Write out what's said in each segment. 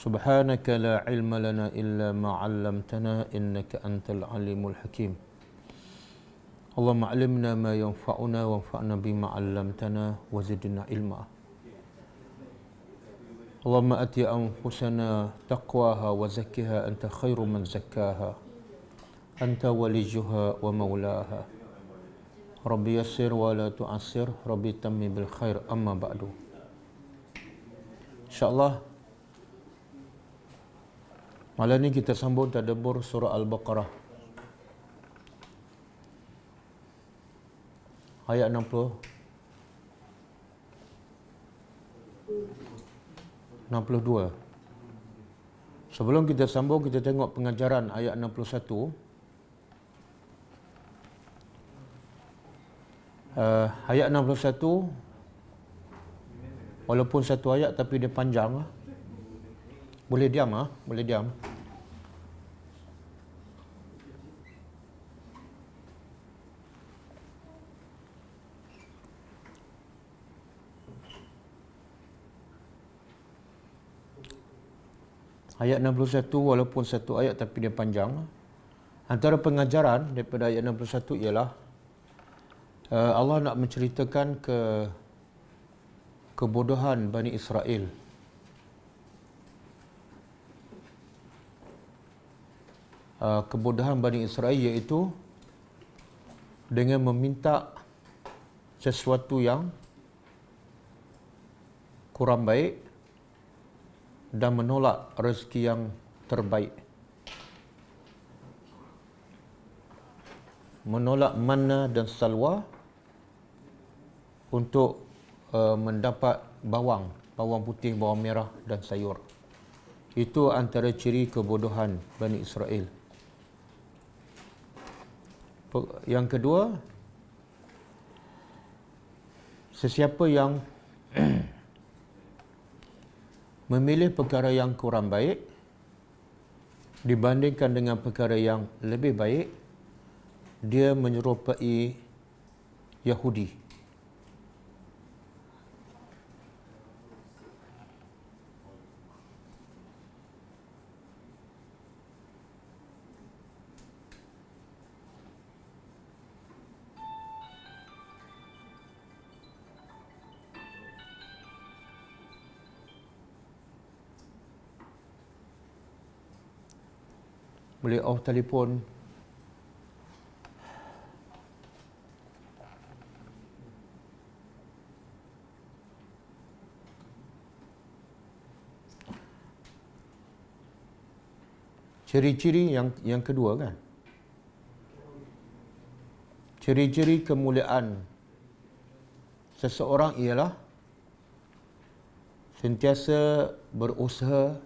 سبحانك لا علم لنا إلا ما علمتنا إنك أنت العليم الحكيم اللهم علمنا ما ينفعنا وانفعنا بما علمتنا وزدنا علما اللهم أت أنفسنا تقواها وزكها أنت خير من زكاها أنت وليها ومولاها ربي يسر ولا تعسر ربي تمي بالخير أما بعد إن شاء الله Malam ni kita sambung tadabur surah Al-Baqarah. Ayat 60. 62. Sebelum kita sambung, kita tengok pengajaran ayat 61. Uh, eh, ayat 61, walaupun satu ayat tapi dia panjang. Boleh diam, ha? boleh diam. Boleh diam. Ayat 61 walaupun satu ayat tapi dia panjang. Antara pengajaran daripada ayat 61 ialah eh, Allah nak menceritakan ke kebodohan Bani Israel. Eh, kebodohan Bani Israel iaitu dengan meminta sesuatu yang kurang baik dan menolak rezeki yang terbaik. Menolak mana dan salwa untuk uh, mendapat bawang, bawang putih, bawang merah dan sayur. Itu antara ciri kebodohan Bani Israel. Yang kedua, sesiapa yang memilih perkara yang kurang baik dibandingkan dengan perkara yang lebih baik dia menyerupai Yahudi boleh off telefon ciri-ciri yang yang kedua kan ciri-ciri kemuliaan seseorang ialah sentiasa berusaha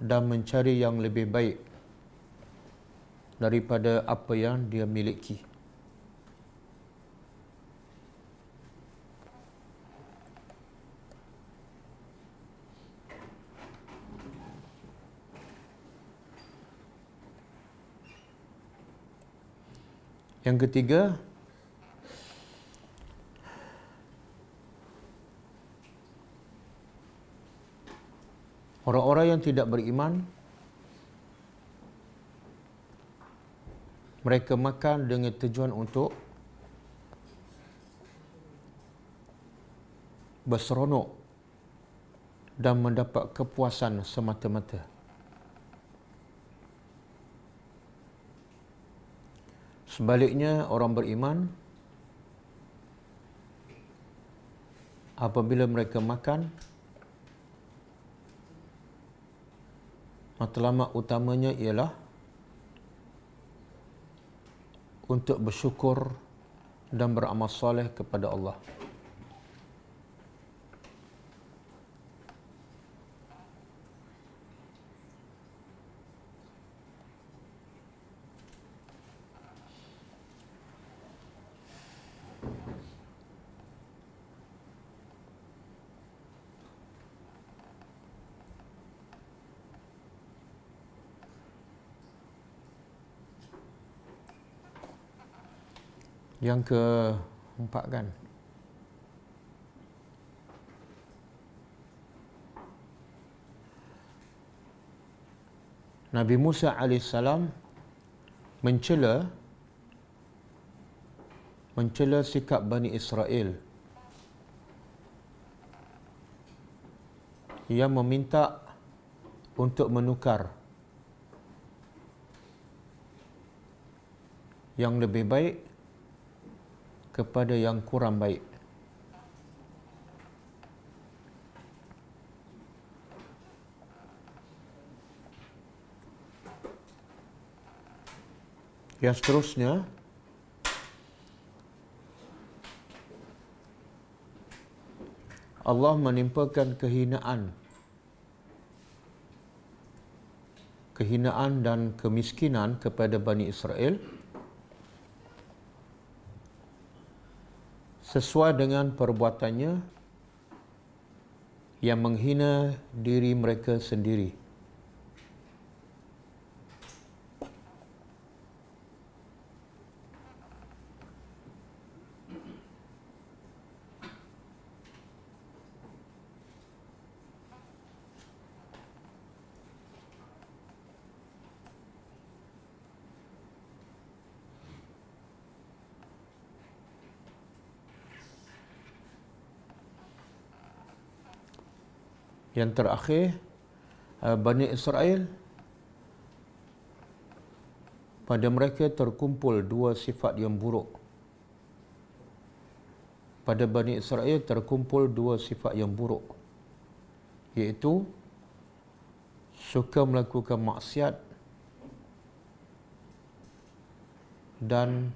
dan mencari yang lebih baik daripada apa yang dia miliki. Yang ketiga, Orang-orang yang tidak beriman mereka makan dengan tujuan untuk berseronok dan mendapat kepuasan semata-mata. Sebaliknya orang beriman apabila mereka makan matlamat utamanya ialah untuk bersyukur dan beramal soleh kepada Allah. Yang ke empat kan. Nabi Musa AS mencela mencela sikap Bani Israel yang meminta untuk menukar yang lebih baik kepada yang kurang baik. Yang seterusnya, Allah menimpakan kehinaan kehinaan dan kemiskinan kepada Bani Israel. sesuai dengan perbuatannya yang menghina diri mereka sendiri. yang terakhir eh, Bani Israel pada mereka terkumpul dua sifat yang buruk pada Bani Israel terkumpul dua sifat yang buruk iaitu suka melakukan maksiat dan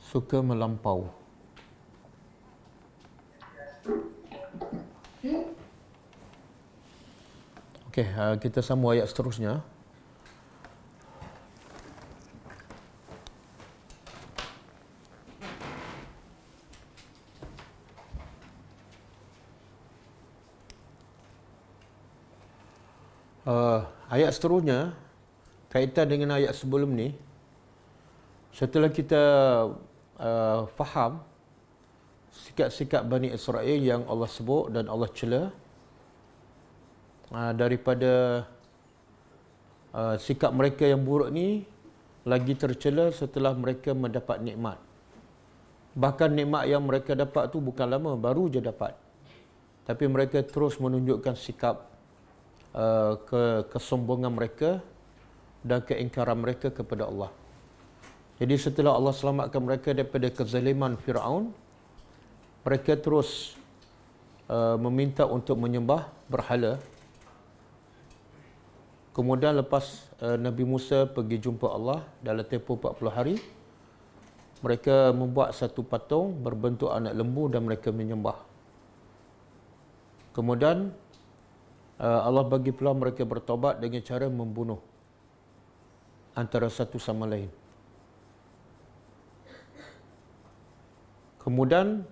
suka melampaui. Okey, uh, kita sambung ayat seterusnya. Uh, ayat seterusnya kaitan dengan ayat sebelum ni setelah kita uh, faham sikap-sikap Bani Israel yang Allah sebut dan Allah celah Ah, daripada ah, sikap mereka yang buruk ni lagi tercela setelah mereka mendapat nikmat. Bahkan nikmat yang mereka dapat tu bukan lama, baru je dapat. Tapi mereka terus menunjukkan sikap uh, ke kesombongan mereka dan keingkaran mereka kepada Allah. Jadi setelah Allah selamatkan mereka daripada kezaliman Fir'aun, mereka terus uh, meminta untuk menyembah berhala Kemudian lepas uh, Nabi Musa pergi jumpa Allah dalam tempoh 40 hari, mereka membuat satu patung berbentuk anak lembu dan mereka menyembah. Kemudian uh, Allah bagi peluang mereka bertobat dengan cara membunuh antara satu sama lain. Kemudian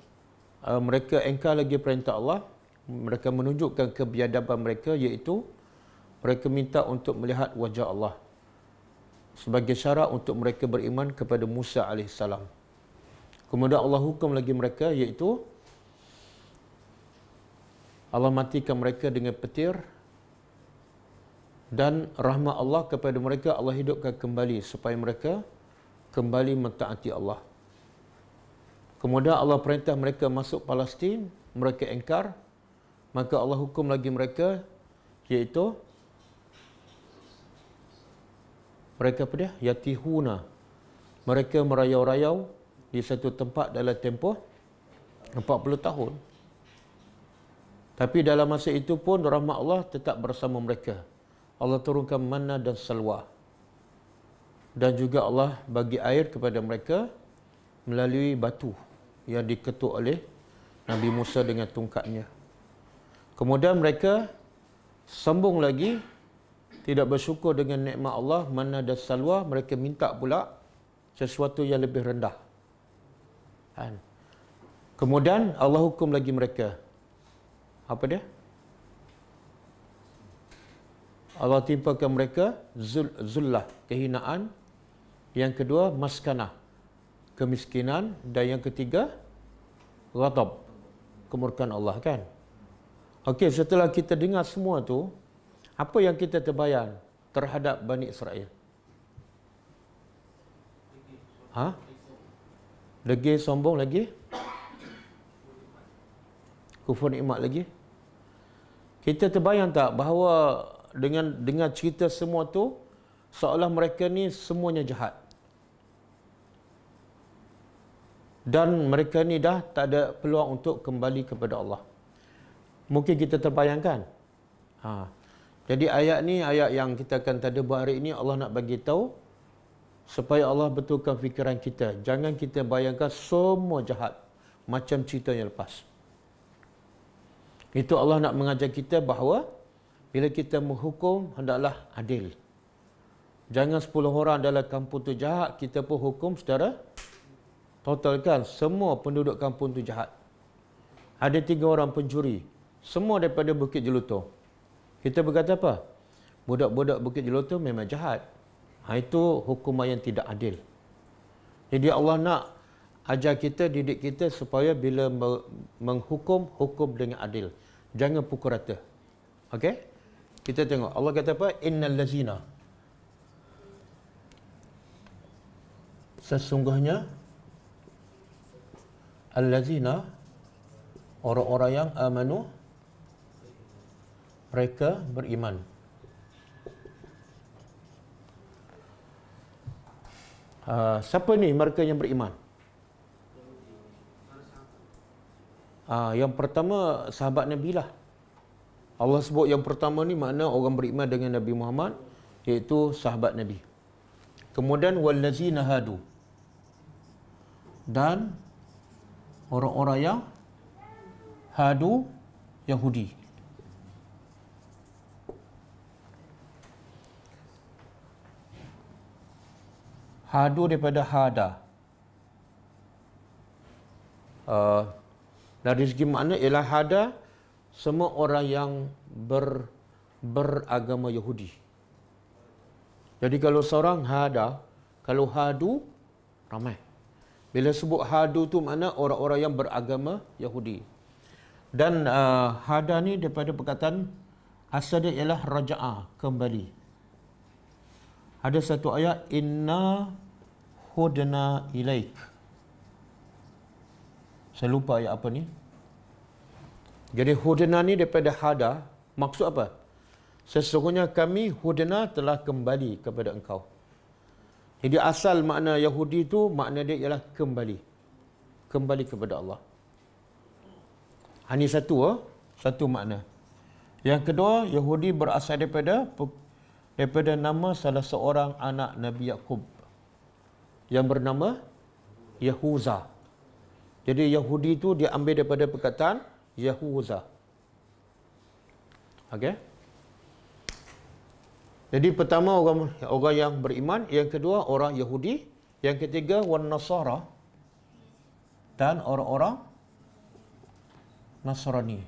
uh, mereka engkar lagi perintah Allah, mereka menunjukkan kebiadaban mereka iaitu mereka minta untuk melihat wajah Allah sebagai syarat untuk mereka beriman kepada Musa AS. Kemudian Allah hukum lagi mereka iaitu Allah matikan mereka dengan petir dan rahmat Allah kepada mereka Allah hidupkan kembali supaya mereka kembali mentaati Allah. Kemudian Allah perintah mereka masuk Palestin, mereka engkar. Maka Allah hukum lagi mereka iaitu mereka apa dia yatihuna mereka merayau-rayau di satu tempat dalam tempoh 40 tahun tapi dalam masa itu pun rahmat Allah tetap bersama mereka Allah turunkan mana dan salwa dan juga Allah bagi air kepada mereka melalui batu yang diketuk oleh Nabi Musa dengan tungkatnya kemudian mereka sambung lagi tidak bersyukur dengan nikmat Allah mana ada salwa mereka minta pula sesuatu yang lebih rendah kan kemudian Allah hukum lagi mereka apa dia Allah timpakan mereka zul, zullah kehinaan yang kedua maskanah kemiskinan dan yang ketiga ghadab kemurkan Allah kan okey setelah kita dengar semua tu apa yang kita terbayang terhadap Bani Israel? Ha? Degil sombong lagi? Kufur nikmat lagi? Kita terbayang tak bahawa dengan dengan cerita semua tu seolah mereka ni semuanya jahat. Dan mereka ni dah tak ada peluang untuk kembali kepada Allah. Mungkin kita terbayangkan. Ha. Jadi ayat ni ayat yang kita akan tadabbur hari ini Allah nak bagi tahu supaya Allah betulkan fikiran kita. Jangan kita bayangkan semua jahat macam cerita yang lepas. Itu Allah nak mengajar kita bahawa bila kita menghukum hendaklah adil. Jangan 10 orang dalam kampung tu jahat, kita pun hukum secara totalkan semua penduduk kampung tu jahat. Ada tiga orang pencuri, semua daripada Bukit Jelutong. Kita berkata apa? Budak-budak Bukit Jelur tu memang jahat. Ha, itu hukuman yang tidak adil. Jadi Allah nak ajar kita, didik kita supaya bila menghukum, hukum dengan adil. Jangan pukul rata. Okey? Kita tengok. Allah kata apa? Innal lazina. Sesungguhnya al-lazina orang-orang yang amanu mereka beriman. Uh, siapa ni mereka yang beriman? Uh, yang pertama sahabat Nabi lah. Allah sebut yang pertama ni makna orang beriman dengan Nabi Muhammad iaitu sahabat Nabi. Kemudian wal wallazina hadu. Dan orang-orang yang hadu Yahudi. Hadu daripada hada. Uh, dari segi makna ialah hada semua orang yang ber, beragama Yahudi. Jadi kalau seorang hada, kalau hadu, ramai. Bila sebut hadu tu makna orang-orang yang beragama Yahudi. Dan uh, hada ni daripada perkataan asalnya ialah raja'ah, kembali ada satu ayat inna hudna ilaik saya lupa ayat apa ni jadi hudna ni daripada hada maksud apa sesungguhnya kami hudna telah kembali kepada engkau jadi asal makna Yahudi tu makna dia ialah kembali kembali kepada Allah ini ha, satu ha? satu makna yang kedua Yahudi berasal daripada daripada nama salah seorang anak Nabi Yakub yang bernama Yahuza. Jadi Yahudi itu dia ambil daripada perkataan Yahuza. Okey. Jadi pertama orang orang yang beriman, yang kedua orang Yahudi, yang ketiga orang Nasara dan orang-orang Nasrani.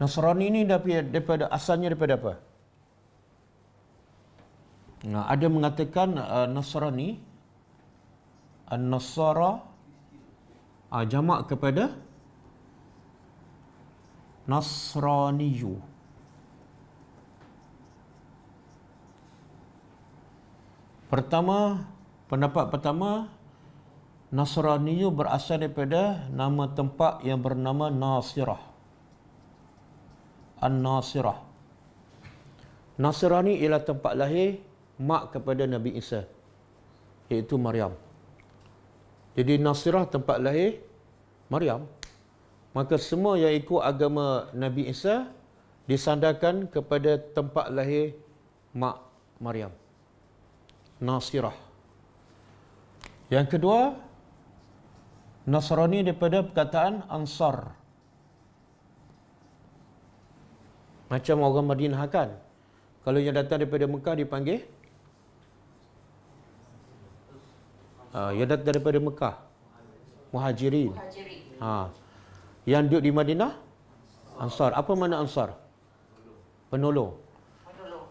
Nasrani ni daripada asalnya daripada apa? Nah, ada mengatakan uh, Nasrani An-Nasara uh, uh, jamak kepada Nasraniyu. Pertama, pendapat pertama Nasraniyu berasal daripada nama tempat yang bernama Nasirah. An-Nasirah. Nasirah ni ialah tempat lahir mak kepada Nabi Isa iaitu Maryam. Jadi Nasirah tempat lahir Maryam. Maka semua yang ikut agama Nabi Isa disandarkan kepada tempat lahir mak Maryam. Nasirah. Yang kedua, Nasrani daripada perkataan Ansar. Ansar. Macam orang Madinah kan Kalau yang datang daripada Mekah dipanggil uh, Yang datang daripada Mekah Muhajirin, Ha. Yang duduk di Madinah Ansar Apa mana Ansar? Penolong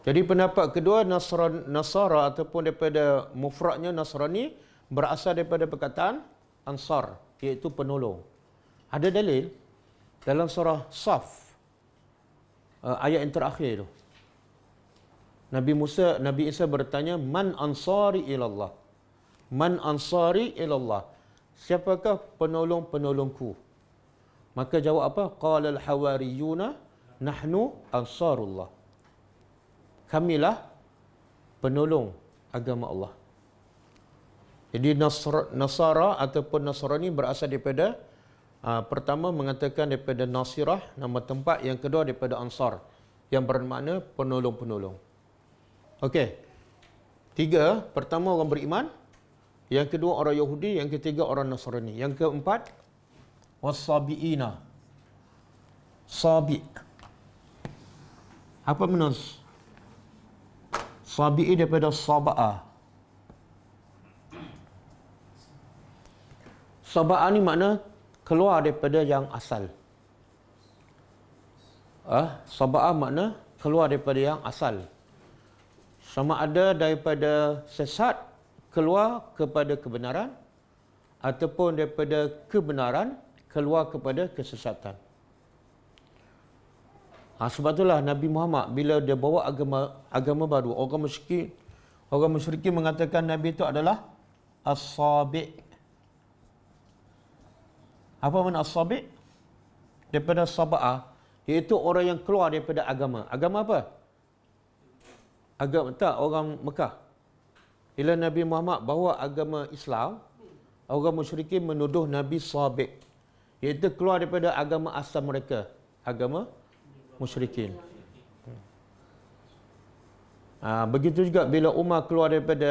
jadi pendapat kedua Nasra, Nasara ataupun daripada mufraknya Nasrani berasal daripada perkataan Ansar iaitu penolong. Ada dalil dalam surah saff uh, ayat yang terakhir tu. Nabi Musa, Nabi Isa bertanya, "Man ansari ilallah?" Man ansari ilallah? Siapakah penolong-penolongku? Maka jawab apa? Qala al-hawariyuna nahnu ansarullah. Kamilah penolong agama Allah. Jadi Nasr Nasara ataupun Nasrani berasal daripada Uh, pertama mengatakan daripada Nasirah, nama tempat. Yang kedua daripada Ansar. Yang bermakna penolong-penolong. Okey. Tiga, pertama orang beriman. Yang kedua orang Yahudi. Yang ketiga orang Nasrani. Yang keempat, Wasabi'ina. Sabi. Apa menurut? Sabi'i daripada sabaa sabaa ni makna keluar daripada yang asal. Ah, ha? sabaah makna keluar daripada yang asal. Sama ada daripada sesat keluar kepada kebenaran ataupun daripada kebenaran keluar kepada kesesatan. Ha, sebab itulah Nabi Muhammad bila dia bawa agama agama baru, orang musyrik orang musyrik mengatakan Nabi itu adalah as-sabi' Apa makna sabiq? Daripada sabaah iaitu orang yang keluar daripada agama. Agama apa? Agama tak orang Mekah. Bila Nabi Muhammad bawa agama Islam, orang musyrikin menuduh Nabi sabiq. Iaitu keluar daripada agama asal mereka, agama musyrikin. Ha, begitu juga bila Umar keluar daripada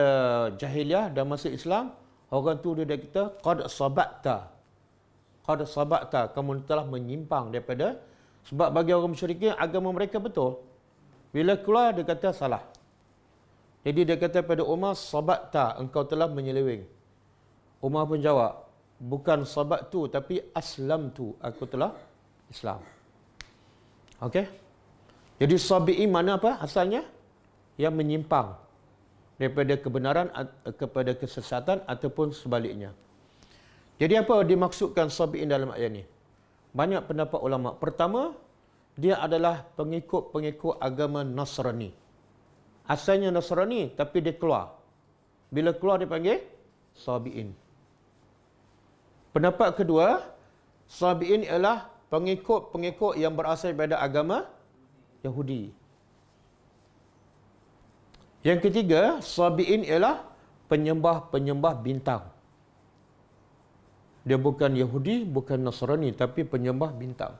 jahiliah dan masuk Islam, orang tu dia kata qad sabata qad sabata kamu telah menyimpang daripada sebab bagi orang musyrikin agama mereka betul bila keluar dia kata salah jadi dia kata pada Umar sabata engkau telah menyeleweng Umar pun jawab bukan sabat tu tapi aslam tu aku telah Islam okey jadi sabi'i mana apa asalnya yang menyimpang daripada kebenaran kepada kesesatan ataupun sebaliknya. Jadi apa dimaksudkan sabiin dalam ayat ini? Banyak pendapat ulama. Pertama, dia adalah pengikut-pengikut agama Nasrani. Asalnya Nasrani tapi dia keluar. Bila keluar dia panggil sabiin. Pendapat kedua, sabiin ialah pengikut-pengikut yang berasal daripada agama Yahudi. Yang ketiga, sabiin ialah penyembah-penyembah bintang dia bukan Yahudi, bukan Nasrani tapi penyembah bintang.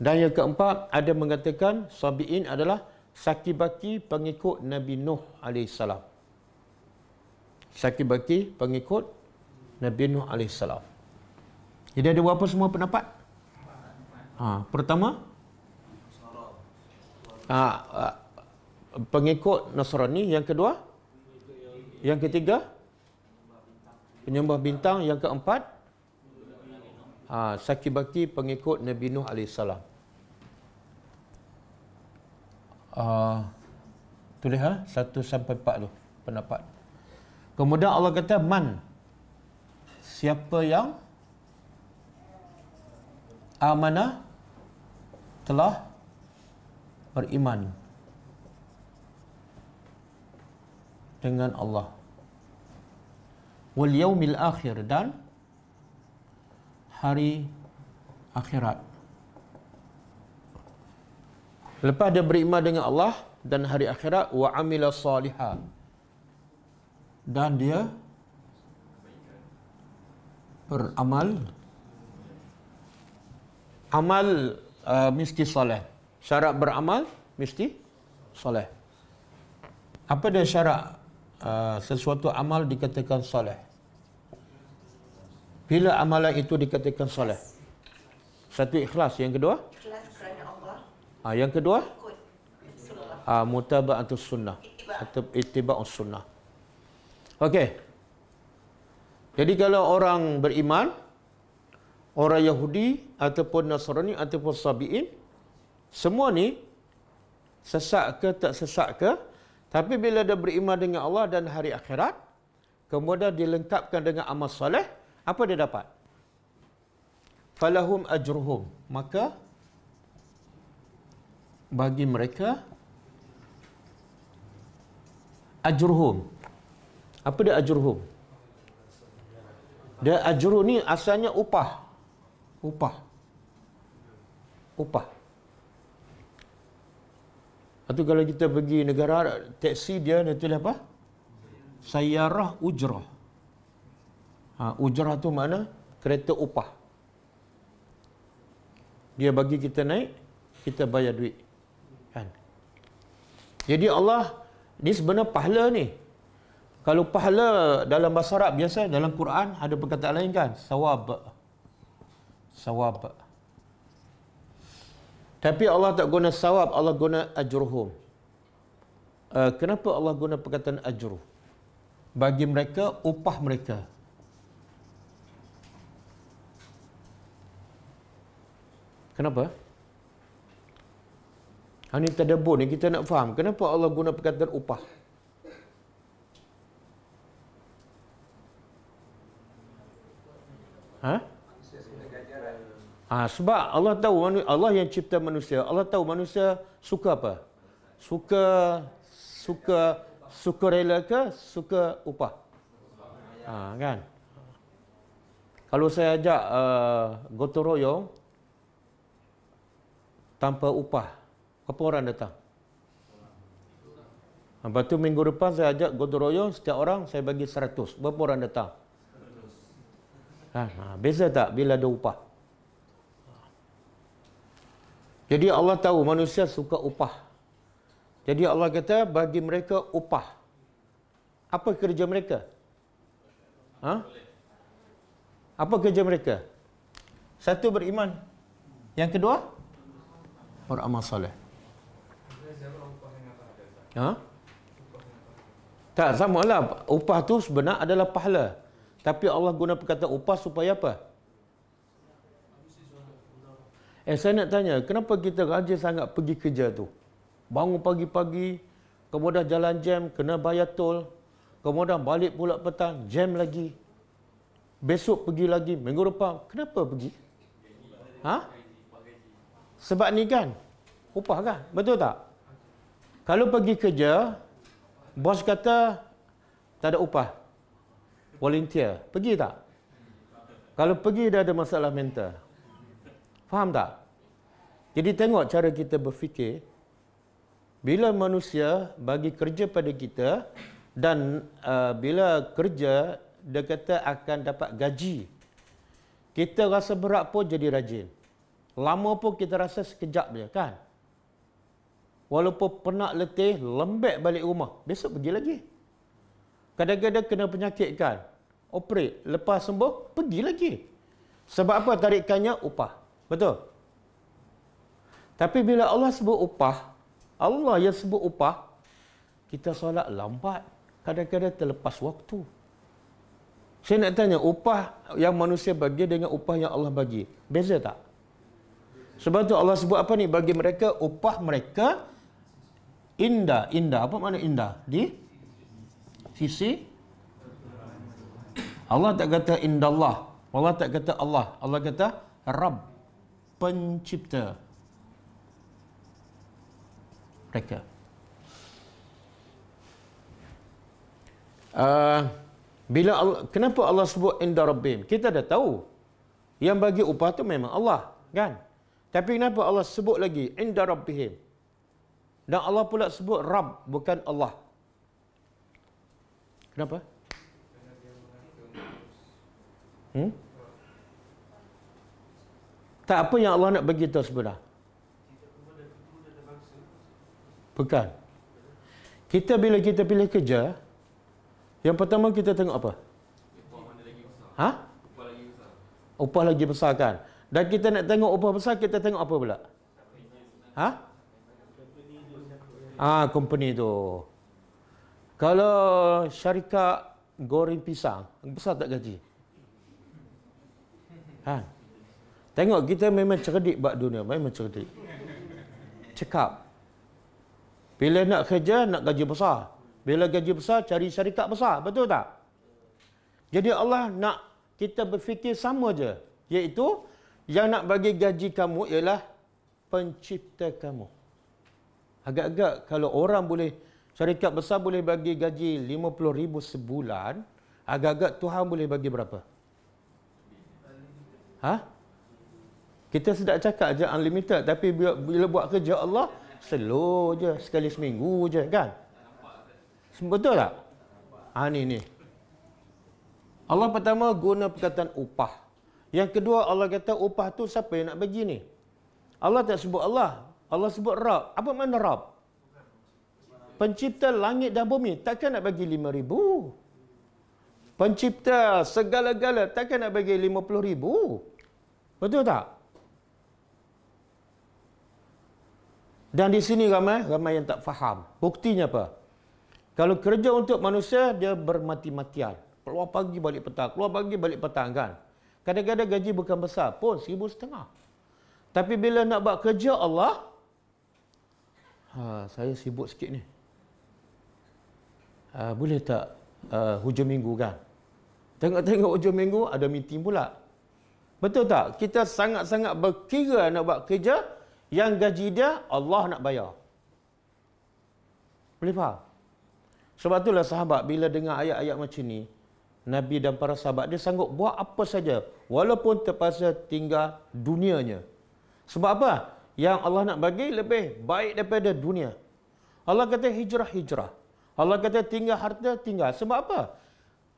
Dan yang keempat, ada mengatakan Sabi'in adalah Sakibaki pengikut Nabi Nuh AS. Sakibaki pengikut Nabi Nuh AS. Jadi ada berapa semua pendapat? Ha, pertama, ha, ha pengikut Nasrani. Yang kedua, yang ketiga, yang ketiga, penyembah bintang yang keempat ha, sakibaki pengikut Nabi Nuh AS uh, ah, tulis ha? Lah, 1 sampai 4 tu pendapat kemudian Allah kata man siapa yang amanah telah beriman dengan Allah wal yaumil akhir dan hari akhirat. Lepas dia beriman dengan Allah dan hari akhirat wa amila salihah. Dan dia beramal amal uh, mesti soleh. Syarat beramal mesti soleh. Apa dia syarat uh, sesuatu amal dikatakan soleh? Bila amalan itu dikatakan soleh? Satu ikhlas. Yang kedua? Ikhlas Allah. Ah, yang kedua? Ah, atau sunnah. Atau atau sunnah. Okey. Jadi kalau orang beriman, orang Yahudi ataupun Nasrani ataupun Sabi'in, semua ni sesak ke tak sesak ke, tapi bila dia beriman dengan Allah dan hari akhirat, kemudian dilengkapkan dengan amal soleh, apa dia dapat falahum ajruhum maka bagi mereka ajruhum apa dia ajruhum dia ajruh ni asalnya upah upah upah atau kalau kita pergi negara teksi dia dia apa sayarah ujrah Ha, ujrah tu mana? Kereta upah. Dia bagi kita naik, kita bayar duit. Kan? Jadi Allah, ni sebenarnya pahala ni. Kalau pahala dalam bahasa Arab biasa, dalam Quran ada perkataan lain kan? Sawab. Sawab. Tapi Allah tak guna sawab, Allah guna ajruhum. Eh, kenapa Allah guna perkataan ajruh? Bagi mereka, upah Mereka. Kenapa? Ini ha, tadabur ni kita nak faham. Kenapa Allah guna perkataan upah? Ha? ha? sebab Allah tahu Allah yang cipta manusia. Allah tahu manusia suka apa? Suka suka suka rela ke suka upah? Ha, kan? Kalau saya ajak uh, gotong tanpa upah. Berapa orang datang? Ha, lepas tu minggu depan saya ajak Godoroyo setiap orang saya bagi 100. Berapa orang datang? 100. Ha, ha, beza tak bila ada upah? Jadi Allah tahu manusia suka upah. Jadi Allah kata bagi mereka upah. Apa kerja mereka? Ha? Apa kerja mereka? Satu beriman. Yang kedua? beramal soleh. Ha? Tak sama lah. Upah tu sebenarnya adalah pahala. Tapi Allah guna perkataan upah supaya apa? Eh saya nak tanya, kenapa kita rajin sangat pergi kerja tu? Bangun pagi-pagi, kemudian jalan jam, kena bayar tol. Kemudian balik pula petang, jam lagi. Besok pergi lagi, minggu depan. Kenapa pergi? Ha? Sebab ni kan upah kan? Betul tak? Kalau pergi kerja, bos kata tak ada upah. Volunteer. Pergi tak? Kalau pergi dia ada masalah mental. Faham tak? Jadi tengok cara kita berfikir. Bila manusia bagi kerja pada kita dan uh, bila kerja dia kata akan dapat gaji. Kita rasa berat pun jadi rajin. Lama pun kita rasa sekejap je kan. Walaupun penat letih, lembek balik rumah. Besok pergi lagi. Kadang-kadang kena penyakit kan. Operate. Lepas sembuh, pergi lagi. Sebab apa tarikannya? Upah. Betul? Tapi bila Allah sebut upah, Allah yang sebut upah, kita solat lambat. Kadang-kadang terlepas waktu. Saya nak tanya, upah yang manusia bagi dengan upah yang Allah bagi. Beza tak? Sebab tu Allah sebut apa ni? Bagi mereka upah mereka indah, indah. Apa makna indah? Di sisi Allah tak kata indallah. Allah tak kata Allah. Allah kata Rabb pencipta mereka. Uh, bila Allah, kenapa Allah sebut indah rabbim? Kita dah tahu yang bagi upah tu memang Allah, kan? Tapi kenapa Allah sebut lagi inda rabbihim? Dan Allah pula sebut Rab bukan Allah. Kenapa? Hmm? Tak apa yang Allah nak bagi tahu sebenarnya. Bukan. Kita bila kita pilih kerja, yang pertama kita tengok apa? Upah mana lagi besar. Ha? Upah lagi besar. Upah lagi besar kan? Dan kita nak tengok upah besar, kita tengok apa pula? Ha? Ah, ha, company tu. Kalau syarikat goreng pisang, besar tak gaji? Ha? Tengok, kita memang cerdik buat dunia. Memang cerdik. Cekap. Bila nak kerja, nak gaji besar. Bila gaji besar, cari syarikat besar. Betul tak? Jadi Allah nak kita berfikir sama je. Iaitu, yang nak bagi gaji kamu ialah pencipta kamu. Agak-agak kalau orang boleh, syarikat besar boleh bagi gaji RM50,000 sebulan, agak-agak Tuhan boleh bagi berapa? Ha? Kita sedap cakap je unlimited, tapi bila buat kerja Allah, slow je, sekali seminggu je, kan? Betul tak? Ha, ni, Allah pertama guna perkataan upah. Yang kedua Allah kata upah tu siapa yang nak bagi ni? Allah tak sebut Allah. Allah sebut Rab. Apa makna Rab? Pencipta langit dan bumi. Takkan nak bagi lima ribu. Pencipta segala-gala. Takkan nak bagi lima puluh ribu. Betul tak? Dan di sini ramai, ramai yang tak faham. Buktinya apa? Kalau kerja untuk manusia, dia bermati-matian. Keluar pagi balik petang. Keluar pagi balik petang kan? Kadang-kadang gaji bukan besar pun, seribu setengah. Tapi bila nak buat kerja Allah, ha, saya sibuk sikit ni. Ha, boleh tak uh, hujung minggu kan? Tengok-tengok hujung minggu, ada meeting pula. Betul tak? Kita sangat-sangat berkira nak buat kerja yang gaji dia Allah nak bayar. Boleh faham? Sebab itulah sahabat bila dengar ayat-ayat macam ni, Nabi dan para sahabat dia sanggup buat apa saja walaupun terpaksa tinggal dunianya. Sebab apa? Yang Allah nak bagi lebih baik daripada dunia. Allah kata hijrah-hijrah. Allah kata tinggal harta tinggal. Sebab apa?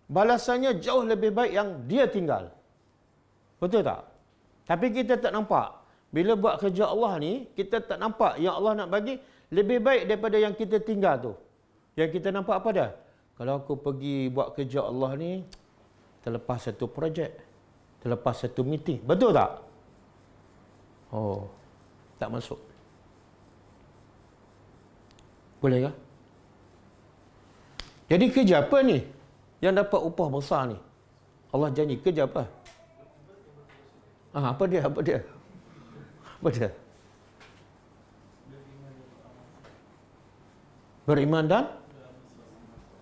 Balasannya jauh lebih baik yang dia tinggal. Betul tak? Tapi kita tak nampak. Bila buat kerja Allah ni, kita tak nampak yang Allah nak bagi lebih baik daripada yang kita tinggal tu. Yang kita nampak apa dah? kalau aku pergi buat kerja Allah ni terlepas satu projek terlepas satu meeting betul tak oh tak masuk Bolehkah? jadi kerja apa ni yang dapat upah besar ni Allah janji kerja apa ah, apa dia apa dia apa dia beriman dan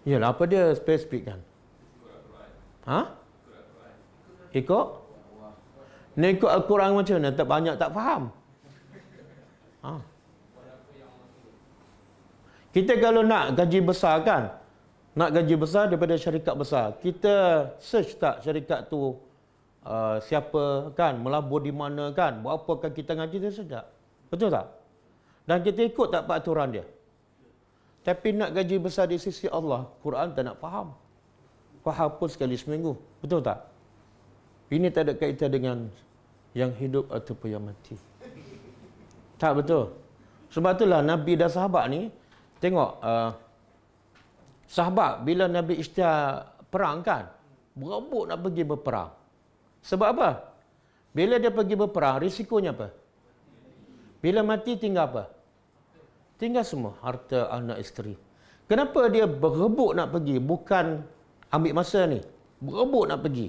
Ya, apa dia spesifik kan? Ha? Ikut? Ni ikut Al-Quran macam mana? Tak banyak tak faham. Ha? Kita kalau nak gaji besar kan? Nak gaji besar daripada syarikat besar. Kita search tak syarikat tu uh, siapa kan? Melabur di mana kan? Buat apa kan kita gaji dia sedap? Betul tak? Dan kita ikut tak peraturan dia? Tapi nak gaji besar di sisi Allah, Quran tak nak faham. Faham pun sekali seminggu. Betul tak? Ini tak ada kaitan dengan yang hidup ataupun yang mati. Tak betul. Sebab itulah Nabi dan sahabat ni, tengok, uh, sahabat bila Nabi Ishtiar perang kan, berebut nak pergi berperang. Sebab apa? Bila dia pergi berperang, risikonya apa? Bila mati tinggal apa? Tinggal semua harta anak isteri. Kenapa dia berebut nak pergi? Bukan ambil masa ni. Berebut nak pergi.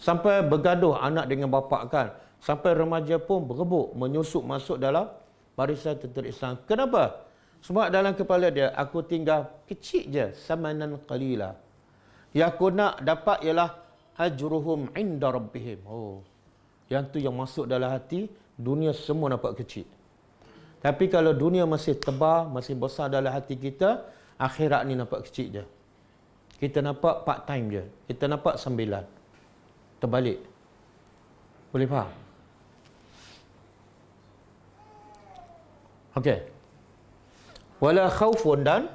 Sampai bergaduh anak dengan bapa kan. Sampai remaja pun berebut menyusup masuk dalam barisan tentera Islam. Kenapa? Sebab dalam kepala dia, aku tinggal kecil je. Samanan qalila. Yang aku nak dapat ialah ajruhum inda rabbihim. Oh. Yang tu yang masuk dalam hati, dunia semua nampak kecil. Tapi kalau dunia masih tebal, masih besar dalam hati kita, akhirat ni nampak kecil je. Kita nampak part time je. Kita nampak sembilan. Terbalik. Boleh faham? Okey. Wala khaufun dan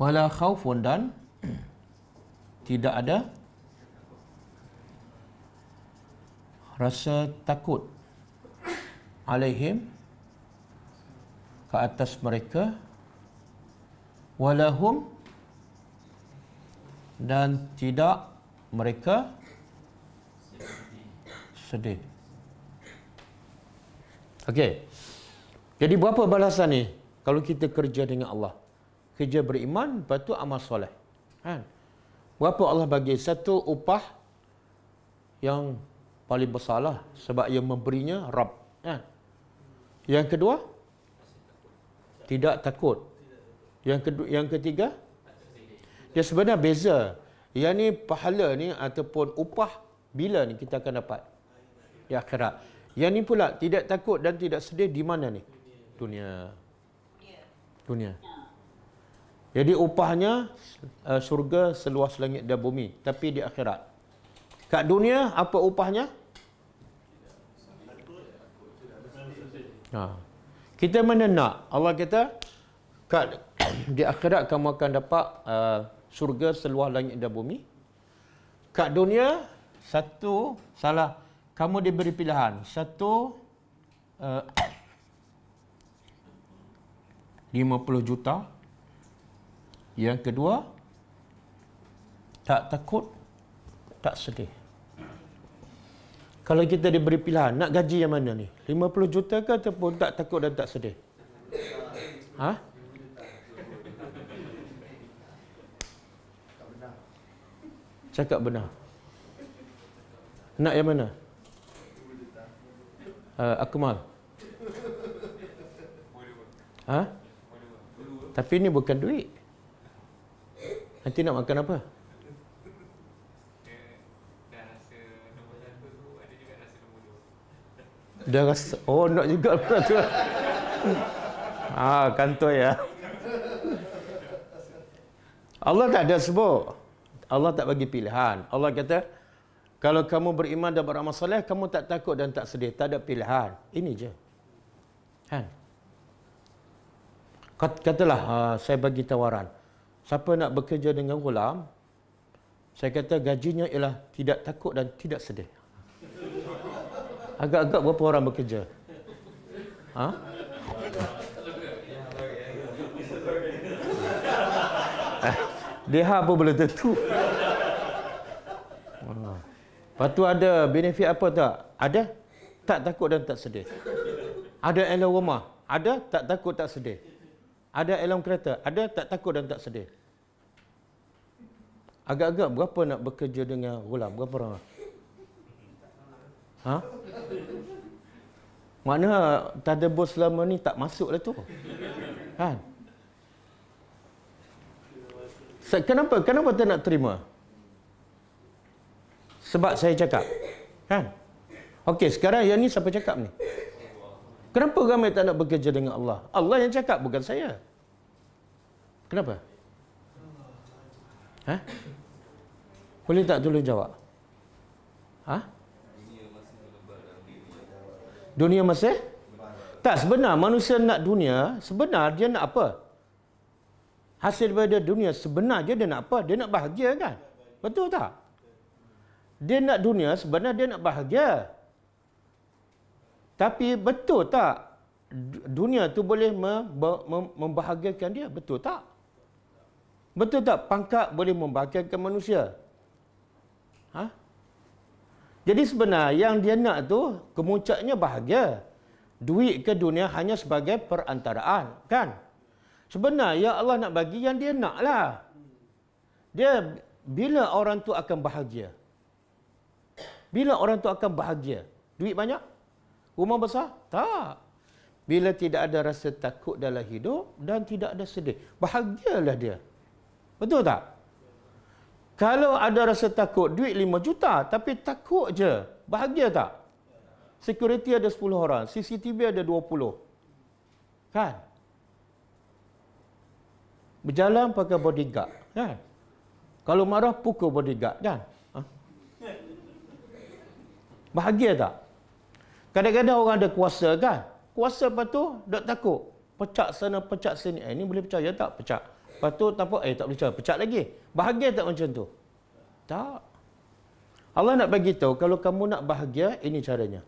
wala khaufun dan tidak ada rasa takut alaihim ke atas mereka walahum dan tidak mereka sedih. Okey. Jadi berapa balasan ni kalau kita kerja dengan Allah? Kerja beriman lepas tu amal soleh. Kan? Berapa Allah bagi satu upah yang paling besarlah sebab yang memberinya Rab. Kan? Ha. Yang kedua, tidak takut. Yang kedua, yang ketiga, dia sebenarnya beza. Yang ni pahala ni ataupun upah bila ni kita akan dapat? Di akhirat. Yang ni pula tidak takut dan tidak sedih di mana ni? Dunia. Dunia. Jadi upahnya uh, surga seluas langit dan bumi. Tapi di akhirat. Kat dunia apa upahnya? Ha. Kita mana nak? Allah kata kat di akhirat kamu akan dapat uh, surga seluas langit dan bumi. Kat dunia satu salah kamu diberi pilihan. Satu uh, 50 juta. Yang kedua tak takut tak sedih kalau kita diberi pilihan nak gaji yang mana ni 50 juta ke ataupun tak takut dan tak sedih ha cakap benar nak yang mana uh, akmal ha tapi ni bukan duit nanti nak makan apa Dah rasa, oh nak juga pula tu. ha, ah, kantor ya. Allah tak ada sebut. Allah tak bagi pilihan. Allah kata, kalau kamu beriman dan beramal soleh, kamu tak takut dan tak sedih. Tak ada pilihan. Ini je. Kan? Katalah, uh, saya bagi tawaran. Siapa nak bekerja dengan ulam, saya kata gajinya ialah tidak takut dan tidak sedih agak-agak berapa orang bekerja? Ha? Deha pun boleh tentu. Oh. Lepas tu ada benefit apa tak? Ada? Tak takut dan tak sedih. Ada alarm rumah? Ada? Tak takut tak sedih. Ada alarm kereta? Ada? Tak takut dan tak sedih. Agak-agak berapa nak bekerja dengan gula. Berapa orang? Ha? Mana tadabbur selama ni tak masuklah tu. Kan? Ha? Kenapa? Kenapa tak nak terima? Sebab saya cakap. Kan? Ha? Okey, sekarang yang ni siapa cakap ni? Kenapa ramai tak nak bekerja dengan Allah? Allah yang cakap bukan saya. Kenapa? Ha? Boleh tak tolong jawab? Ha? dunia masih tak sebenar manusia nak dunia sebenar dia nak apa hasil daripada dunia sebenar je dia nak apa dia nak bahagia kan betul tak dia nak dunia sebenar dia nak bahagia tapi betul tak dunia tu boleh membahagiakan dia betul tak betul tak pangkat boleh membahagiakan manusia ha jadi sebenarnya yang dia nak tu kemuncaknya bahagia. Duit ke dunia hanya sebagai perantaraan, kan? Sebenarnya ya Allah nak bagi yang dia nak lah. Dia bila orang tu akan bahagia? Bila orang tu akan bahagia? Duit banyak? Rumah besar? Tak. Bila tidak ada rasa takut dalam hidup dan tidak ada sedih. Bahagialah dia. Betul tak? Kalau ada rasa takut, duit 5 juta. Tapi takut je. Bahagia tak? Security ada 10 orang. CCTV ada 20. Kan? Berjalan pakai bodyguard. Kan? Kalau marah, pukul bodyguard. Kan? Ha? Bahagia tak? Kadang-kadang orang ada kuasa kan? Kuasa lepas tu, tak takut. Pecak sana, pecak sini. Eh, ni boleh percaya tak? Pecak. Lepas tu tampak, eh tak boleh cara. Pecat lagi. Bahagia tak macam tu? Tak. Allah nak bagi tahu kalau kamu nak bahagia, ini caranya.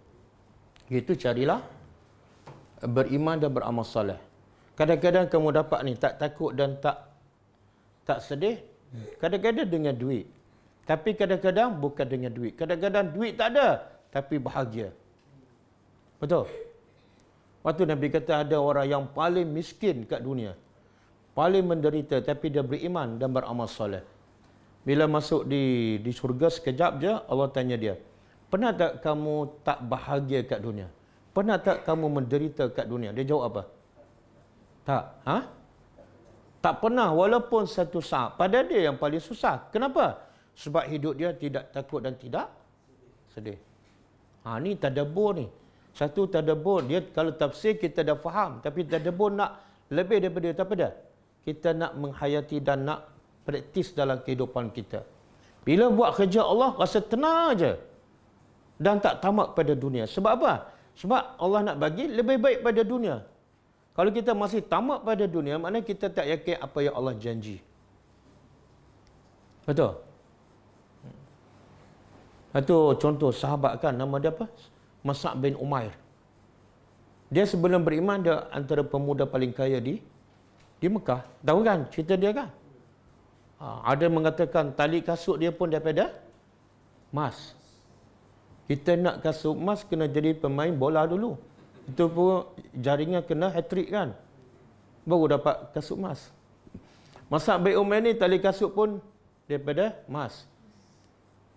Itu carilah beriman dan beramal soleh. Kadang-kadang kamu dapat ni tak takut dan tak tak sedih. Kadang-kadang dengan duit. Tapi kadang-kadang bukan dengan duit. Kadang-kadang duit tak ada tapi bahagia. Betul? Waktu Nabi kata ada orang yang paling miskin kat dunia paling menderita tapi dia beriman dan beramal soleh. Bila masuk di di syurga sekejap je Allah tanya dia, "Pernah tak kamu tak bahagia kat dunia? Pernah tak kamu menderita kat dunia?" Dia jawab apa? Tak. Ha? Tak pernah walaupun satu saat. Pada dia yang paling susah. Kenapa? Sebab hidup dia tidak takut dan tidak sedih. Ha, ni tadabur ni. Satu tadabur. Dia kalau tafsir kita dah faham. Tapi tadabur nak lebih daripada itu apa dah kita nak menghayati dan nak praktis dalam kehidupan kita. Bila buat kerja Allah, rasa tenang aja Dan tak tamak pada dunia. Sebab apa? Sebab Allah nak bagi lebih baik pada dunia. Kalau kita masih tamak pada dunia, maknanya kita tak yakin apa yang Allah janji. Betul? Itu contoh sahabat kan, nama dia apa? Masak bin Umair. Dia sebelum beriman, dia antara pemuda paling kaya di di Mekah. Tahu kan cerita dia kan? Ha, ada mengatakan tali kasut dia pun daripada mas. Kita nak kasut mas kena jadi pemain bola dulu. Itu pun jaringan kena hat-trick kan? Baru dapat kasut mas. Masa baik umat ni tali kasut pun daripada mas.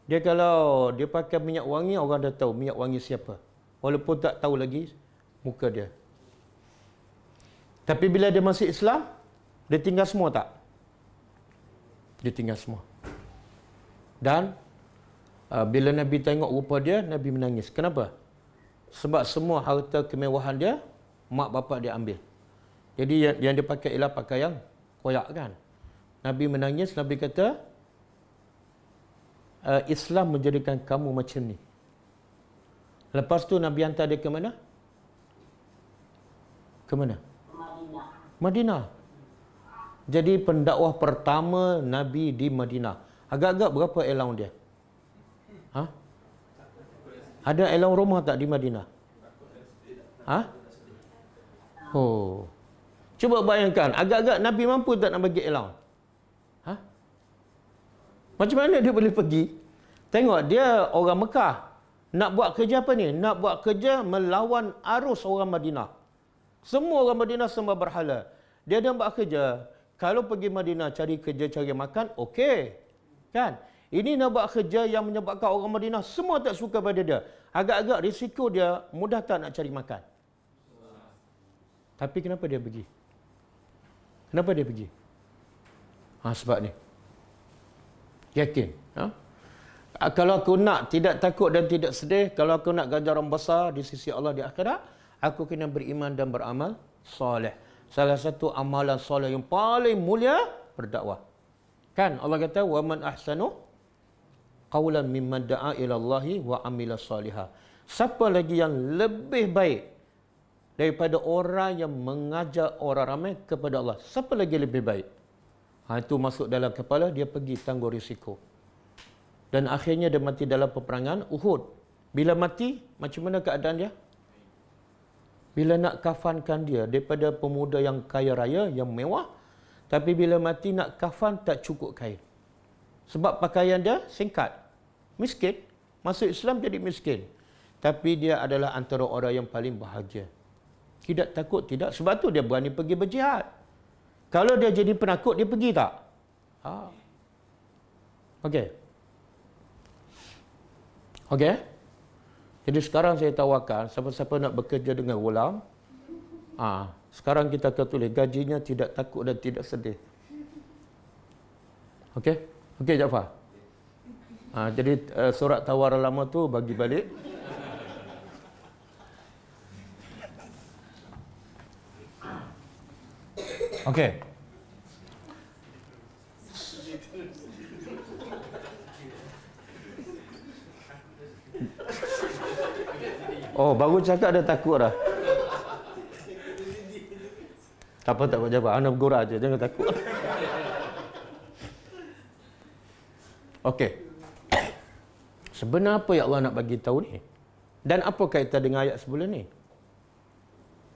Dia kalau dia pakai minyak wangi, orang dah tahu minyak wangi siapa. Walaupun tak tahu lagi muka dia. Tapi bila dia masuk Islam, dia tinggal semua tak? Dia tinggal semua. Dan uh, bila Nabi tengok rupa dia, Nabi menangis. Kenapa? Sebab semua harta kemewahan dia, mak bapak dia ambil. Jadi yang, yang dia pakai ialah pakaian koyak kan. Nabi menangis, Nabi kata, uh, Islam menjadikan kamu macam ni. Lepas tu Nabi hantar dia ke mana? Ke mana? Ke mana? Madinah. Jadi pendakwah pertama Nabi di Madinah. Agak-agak berapa elang dia? Ha? Ada elang rumah tak di Madinah? Ha? Oh. Cuba bayangkan, agak-agak Nabi mampu tak nak bagi elang? Ha? Macam mana dia boleh pergi? Tengok, dia orang Mekah. Nak buat kerja apa ni? Nak buat kerja melawan arus orang Madinah. Semua orang Madinah sembah berhala. Dia ada buat kerja. Kalau pergi Madinah cari kerja, cari makan, okey. Kan? Ini nak buat kerja yang menyebabkan orang Madinah semua tak suka pada dia. Agak-agak risiko dia mudah tak nak cari makan. Tapi kenapa dia pergi? Kenapa dia pergi? Ha, sebab ni. Yakin. Ha? Kalau aku nak tidak takut dan tidak sedih, kalau aku nak ganjaran besar di sisi Allah di akhirat, aku kena beriman dan beramal soleh. Salah satu amalan soleh yang paling mulia berdakwah. Kan Allah kata wa man ahsanu qawlan mimma da'a ila Allah wa amila salihah. Siapa lagi yang lebih baik daripada orang yang mengajak orang ramai kepada Allah? Siapa lagi lebih baik? Ha, itu masuk dalam kepala, dia pergi tanggung risiko. Dan akhirnya dia mati dalam peperangan Uhud. Bila mati, macam mana keadaan dia? Bila nak kafankan dia daripada pemuda yang kaya raya, yang mewah. Tapi bila mati nak kafan tak cukup kain. Sebab pakaian dia singkat. Miskin. Masuk Islam jadi miskin. Tapi dia adalah antara orang yang paling bahagia. Tidak takut, tidak. Sebab tu dia berani pergi berjihad. Kalau dia jadi penakut, dia pergi tak? Ha. Okey. Okey. Jadi sekarang saya tawarkan siapa-siapa nak bekerja dengan ulam. Ah, ha, sekarang kita akan tulis gajinya tidak takut dan tidak sedih. Okey? Okey Jaafar. Ha, ah, jadi uh, surat tawaran lama tu bagi balik. Okey. Oh, baru cakap dah takut dah. Tak apa, tak apa. Jawab. Anak bergurau aja, Jangan takut. Okey. Sebenarnya apa yang Allah nak bagi tahu ni? Dan apa kaitan dengan ayat sebelum ni?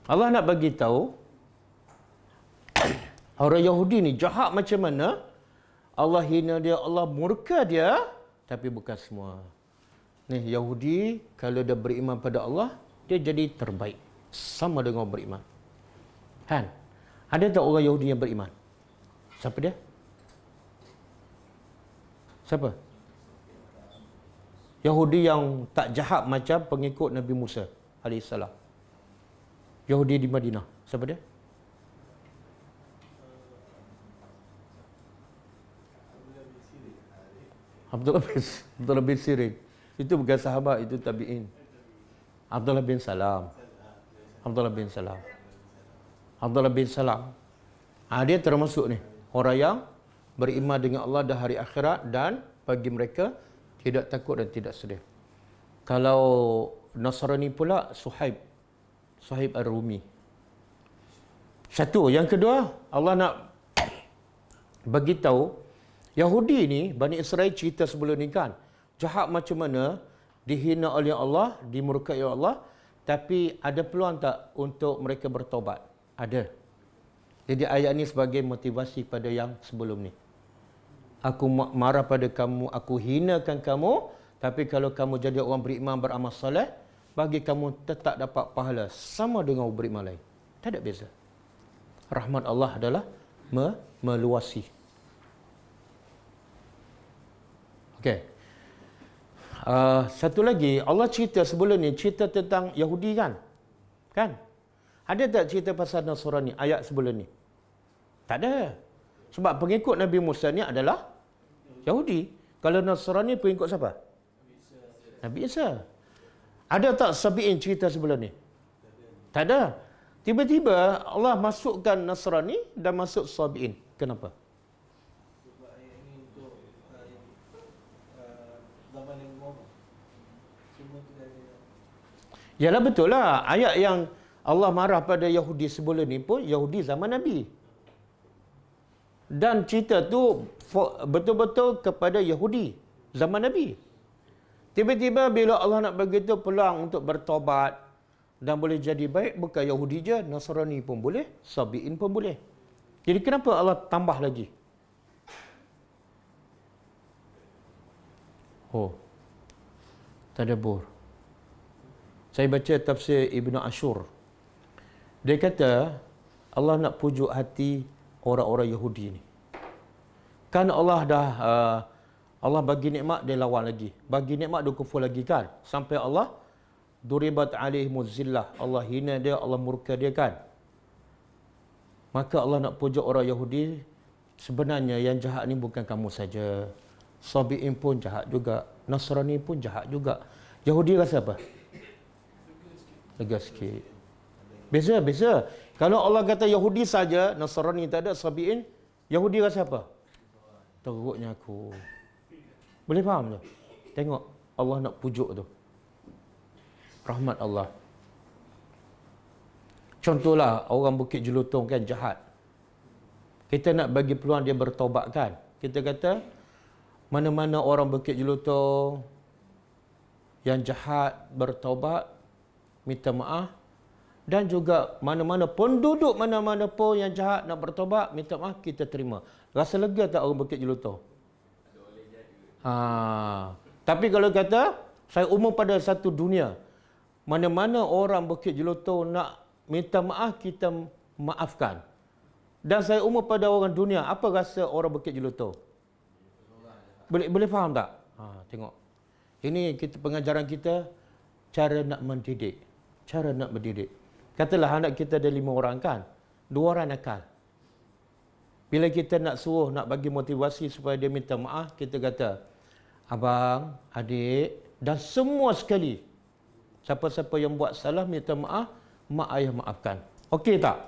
Allah nak bagi tahu orang Yahudi ni jahat macam mana? Allah hina dia, Allah murka dia, tapi bukan semua. Ni Yahudi kalau dia beriman pada Allah, dia jadi terbaik. Sama dengan beriman. Kan? Ada tak orang Yahudi yang beriman? Siapa dia? Siapa? Yahudi yang tak jahat macam pengikut Nabi Musa alaihissalam. Yahudi di Madinah. Siapa dia? Abdullah bin Sirin. Abdullah bin Sirin. Itu bukan sahabat, itu tabi'in. Abdullah bin Salam. Abdullah bin Salam. Abdullah bin Salam. Ha, dia termasuk ni. Orang yang beriman dengan Allah dah hari akhirat dan bagi mereka tidak takut dan tidak sedih. Kalau Nasrani pula, Suhaib. Suhaib Ar-Rumi. Satu. Yang kedua, Allah nak bagi tahu Yahudi ni, Bani Israel cerita sebelum ni kan, jahat macam mana dihina oleh Allah, dimurkai oleh Allah, tapi ada peluang tak untuk mereka bertobat? Ada. Jadi ayat ini sebagai motivasi pada yang sebelum ni. Aku marah pada kamu, aku hinakan kamu, tapi kalau kamu jadi orang beriman beramal soleh, bagi kamu tetap dapat pahala sama dengan orang beriman lain. Tak ada beza. Rahmat Allah adalah me meluasi. Okay. Uh, satu lagi, Allah cerita sebelum ni, cerita tentang Yahudi kan? Kan? Ada tak cerita pasal Nasrani ayat sebelum ni? Tak ada. Sebab pengikut Nabi Musa ni adalah Yahudi. Kalau Nasrani pengikut siapa? Nabi Isa. Ada tak Sabi'in cerita sebelum ni? Tak ada. Tiba-tiba Allah masukkan Nasrani dan masuk Sabi'in. Kenapa? Yalah betul lah. Ayat yang Allah marah pada Yahudi sebelum ni pun Yahudi zaman Nabi. Dan cerita tu betul-betul kepada Yahudi zaman Nabi. Tiba-tiba bila Allah nak bagi tu peluang untuk bertobat dan boleh jadi baik bukan Yahudi je, Nasrani pun boleh, Sabiin pun boleh. Jadi kenapa Allah tambah lagi? Oh. Tadabbur. Saya baca tafsir Ibn Ashur. Dia kata, Allah nak pujuk hati orang-orang Yahudi ni. Kan Allah dah, uh, Allah bagi nikmat, dia lawan lagi. Bagi nikmat, dia kufur lagi kan. Sampai Allah, duribat alih muzillah. Allah hina dia, Allah murka dia kan. Maka Allah nak pujuk orang Yahudi, sebenarnya yang jahat ni bukan kamu saja. Sabi'in pun jahat juga. Nasrani pun jahat juga. Yahudi rasa apa? lega sikit. Beza, beza. Kalau Allah kata Yahudi saja, Nasrani tak ada, Sabi'in, Yahudi rasa apa? Teruknya aku. Boleh faham tu? Tengok, Allah nak pujuk tu. Rahmat Allah. Contohlah, orang Bukit Jelutong kan jahat. Kita nak bagi peluang dia bertobat kan? Kita kata, mana-mana orang Bukit Jelutong yang jahat bertobat, minta maaf dan juga mana-mana penduduk mana-mana pun yang jahat nak bertobat minta maaf kita terima rasa lega tak orang Bukit Jeluto ha. tapi kalau kata saya umum pada satu dunia mana-mana orang Bukit Jeluto nak minta maaf kita maafkan dan saya umum pada orang dunia apa rasa orang Bukit Jeluto boleh boleh faham tak ha, tengok ini kita pengajaran kita cara nak mendidik cara nak mendidik. Katalah anak kita ada lima orang kan? Dua orang nakal. Bila kita nak suruh, nak bagi motivasi supaya dia minta maaf, kita kata, abang, adik, dan semua sekali, siapa-siapa yang buat salah minta maaf, mak ayah maafkan. Okey tak?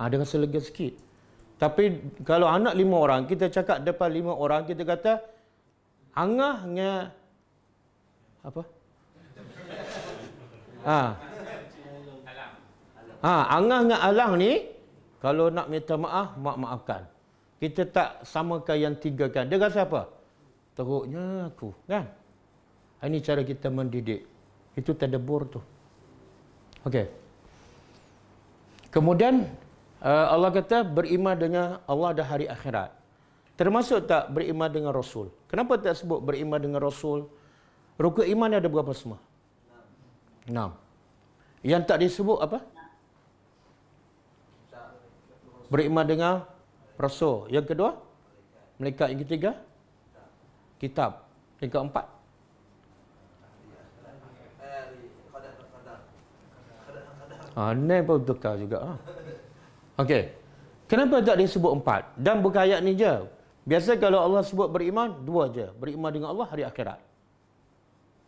Ha, dia rasa sikit. Tapi kalau anak lima orang, kita cakap depan lima orang, kita kata, angah dengan apa? Ah, ha. Ha, Angah dengan Alang ni, kalau nak minta maaf, mak maafkan. Kita tak samakan yang tiga kan. Dia rasa apa? Teruknya aku. Kan? Ha, ini cara kita mendidik. Itu terdebur tu. Okey. Kemudian, eh, Allah kata beriman dengan Allah dan hari akhirat. Termasuk tak beriman dengan Rasul? Kenapa tak sebut beriman dengan Rasul? Rukun iman ada berapa semua? Enam. Enam. Yang tak disebut apa? beriman dengan rasul. Yang kedua? Malaikat. Yang ketiga? Kitab. Yang keempat? Ah, ni pun tukar juga. Ah. Okey. Kenapa tak dia sebut empat? Dan bukan ayat ni je. Biasa kalau Allah sebut beriman, dua je. Beriman dengan Allah, hari akhirat.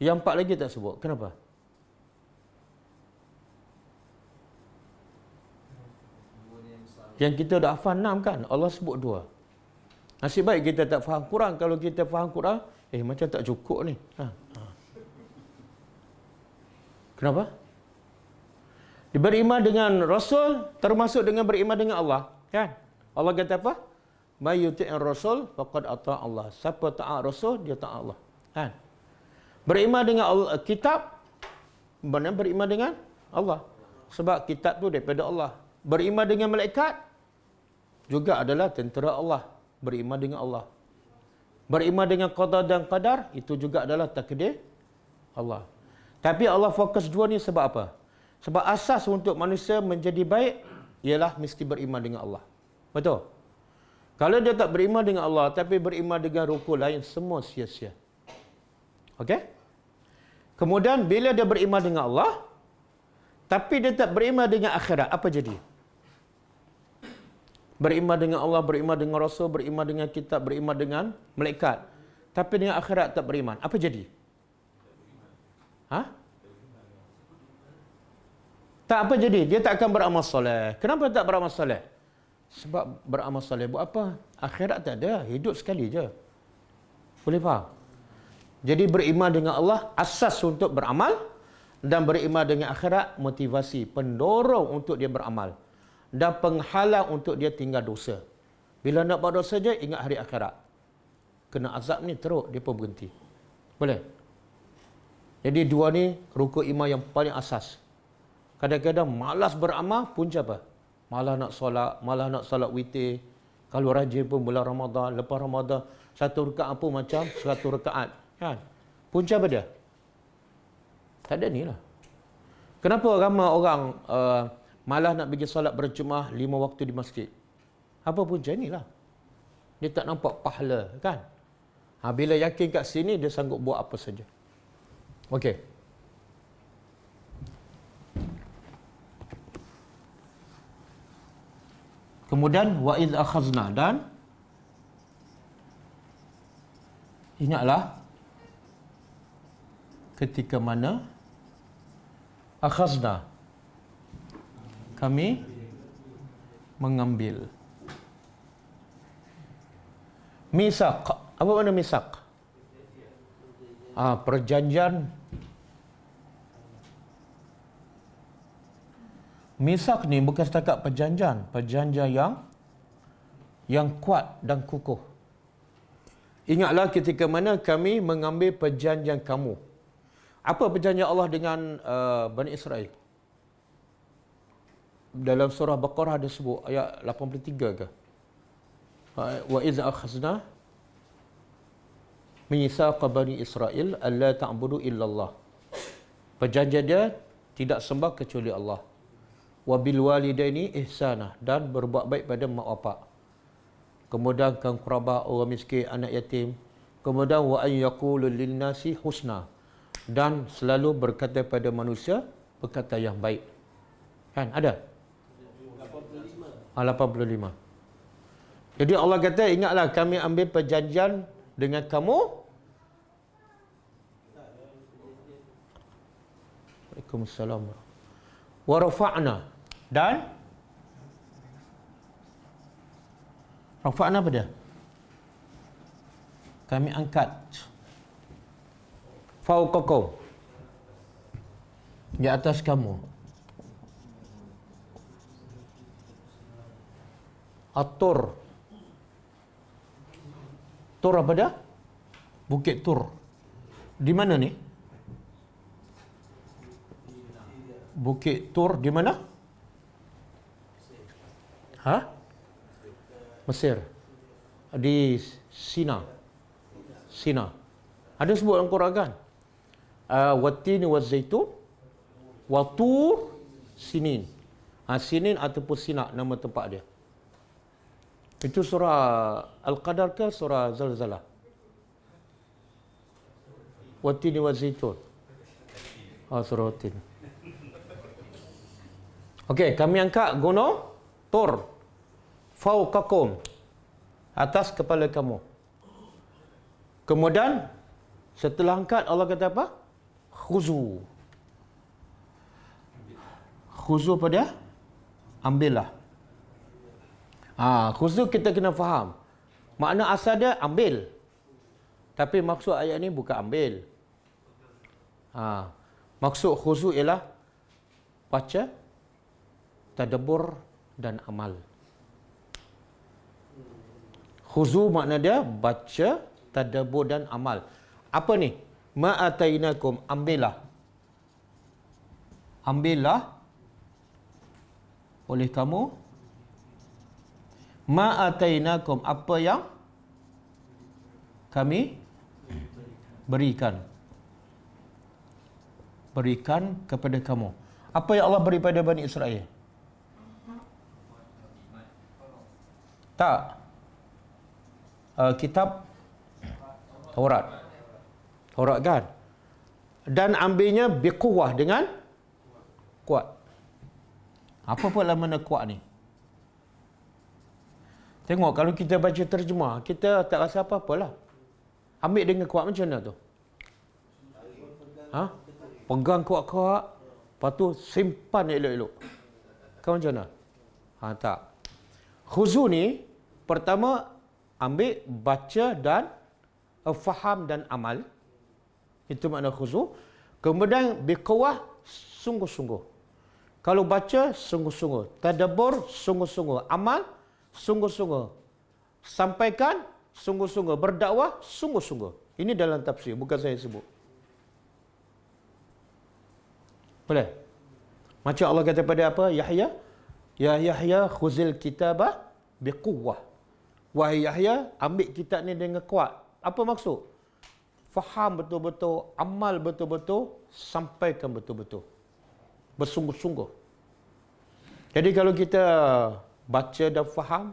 Yang empat lagi tak sebut. Kenapa? Kenapa? Yang kita dah faham enam kan, Allah sebut dua. Nasib baik kita tak faham Quran. Kalau kita faham Quran, eh macam tak cukup ni. Ha. Kenapa? Beriman dengan Rasul termasuk dengan beriman dengan Allah. Kan? Allah kata apa? Mayuti'in Rasul faqad ata'a Allah. Siapa taat Rasul, dia taat Allah. Kan? Beriman dengan Allah, eh, kitab, mana beriman dengan Allah. Sebab kitab tu daripada Allah beriman dengan malaikat juga adalah tentera Allah beriman dengan Allah beriman dengan qada dan qadar itu juga adalah takdir Allah tapi Allah fokus dua ni sebab apa sebab asas untuk manusia menjadi baik ialah mesti beriman dengan Allah betul kalau dia tak beriman dengan Allah tapi beriman dengan rukun lain semua sia-sia okey kemudian bila dia beriman dengan Allah tapi dia tak beriman dengan akhirat apa jadi? Beriman dengan Allah, beriman dengan Rasul, beriman dengan kitab, beriman dengan malaikat. Tapi dengan akhirat tak beriman. Apa jadi? Ha? Tak apa jadi. Dia tak akan beramal soleh. Kenapa tak beramal soleh? Sebab beramal soleh buat apa? Akhirat tak ada. Hidup sekali je. Boleh faham? Jadi beriman dengan Allah asas untuk beramal dan beriman dengan akhirat motivasi pendorong untuk dia beramal dan penghalang untuk dia tinggal dosa. Bila nak buat dosa saja ingat hari akhirat. Kena azab ni teruk, dia pun berhenti. Boleh? Jadi dua ni rukuk iman yang paling asas. Kadang-kadang malas beramal, punca apa? Malah nak solat, malah nak solat witir. Kalau rajin pun bulan Ramadan, lepas Ramadan, satu rekaat pun macam satu rekaat. Kan? Punca apa dia? Tak ada ni lah. Kenapa ramai orang uh, Malah nak pergi salat berjemaah lima waktu di masjid. Apa pun jenilah. Dia tak nampak pahala kan. Ha, bila yakin kat sini dia sanggup buat apa saja. Okey. Kemudian wa iz akhazna dan ingatlah ketika mana akhazna kami mengambil. Misak. Apa mana misak? Ah, perjanjian. Misak ni bukan setakat perjanjian. Perjanjian yang yang kuat dan kukuh. Ingatlah ketika mana kami mengambil perjanjian kamu. Apa perjanjian Allah dengan uh, Bani Israel? dalam surah Baqarah ada sebut ayat 83 ke? Ha, wa iz akhazna mitsaq bani Israil alla ta'budu illallah. Perjanjian dia tidak sembah kecuali Allah. Wa bil walidaini ihsana dan berbuat baik pada mak bapak. Kemudian kan kerabat orang miskin anak yatim. Kemudian wa an yaqulu lin nasi husna dan selalu berkata pada manusia perkataan yang baik. Kan ada? 85. Ah, Jadi Allah kata ingatlah kami ambil perjanjian dengan kamu. Waalaikumsalam. Wa rafa'na dan Rafa'na apa dia? Kami angkat fauqakum di atas kamu At-Tur. Tur apa dah? Bukit Tur. Di mana ni? Bukit Tur di mana? Ha? Mesir. Di Sina. Sina. Ada sebut dalam Quran kan? Uh, ah, Watin wa zaitun wa tur sinin. Ha, sinin ataupun Sina nama tempat dia. Itu surah Al-Qadar ke surah Zalzalah? Watini wa zaitun. Oh, surah Watini. Okey, kami angkat gunung Tur. Fauqakum. Atas kepala kamu. Kemudian, setelah angkat, Allah kata apa? Khuzu. Khuzu apa dia? Ambillah. Ha, khusus kita kena faham. Makna asal dia ambil. Tapi maksud ayat ini bukan ambil. Ha, maksud khusus ialah baca, tadabur dan amal. Khuzu makna dia baca, tadabur dan amal. Apa ni? Ma'atainakum ambillah. Ambillah oleh kamu ma'atainakum apa yang kami berikan berikan kepada kamu apa yang Allah beri pada Bani Israel tak uh, kitab Taurat Taurat kan dan ambilnya biquwah dengan kuat apa pula mana kuat ni Tengok kalau kita baca terjemah, kita tak rasa apa-apalah. Ambil dengan kuat macam mana tu? Ha? Pegang kuat-kuat, lepas tu simpan elok-elok. Kau macam mana? Ha, tak. Khuzu ni, pertama ambil baca dan eh, faham dan amal. Itu makna khuzu. Kemudian biqawah sungguh-sungguh. Kalau baca sungguh-sungguh, tadabbur sungguh-sungguh, amal sungguh-sungguh. Sampaikan sungguh-sungguh. Berdakwah sungguh-sungguh. Ini dalam tafsir, bukan saya sebut. Boleh? Macam Allah kata pada apa? Yahya. Ya Yahya khuzil kitabah biquwah. Wahai Yahya, ambil kitab ni dengan kuat. Apa maksud? Faham betul-betul, amal betul-betul, sampaikan betul-betul. Bersungguh-sungguh. Jadi kalau kita baca dan faham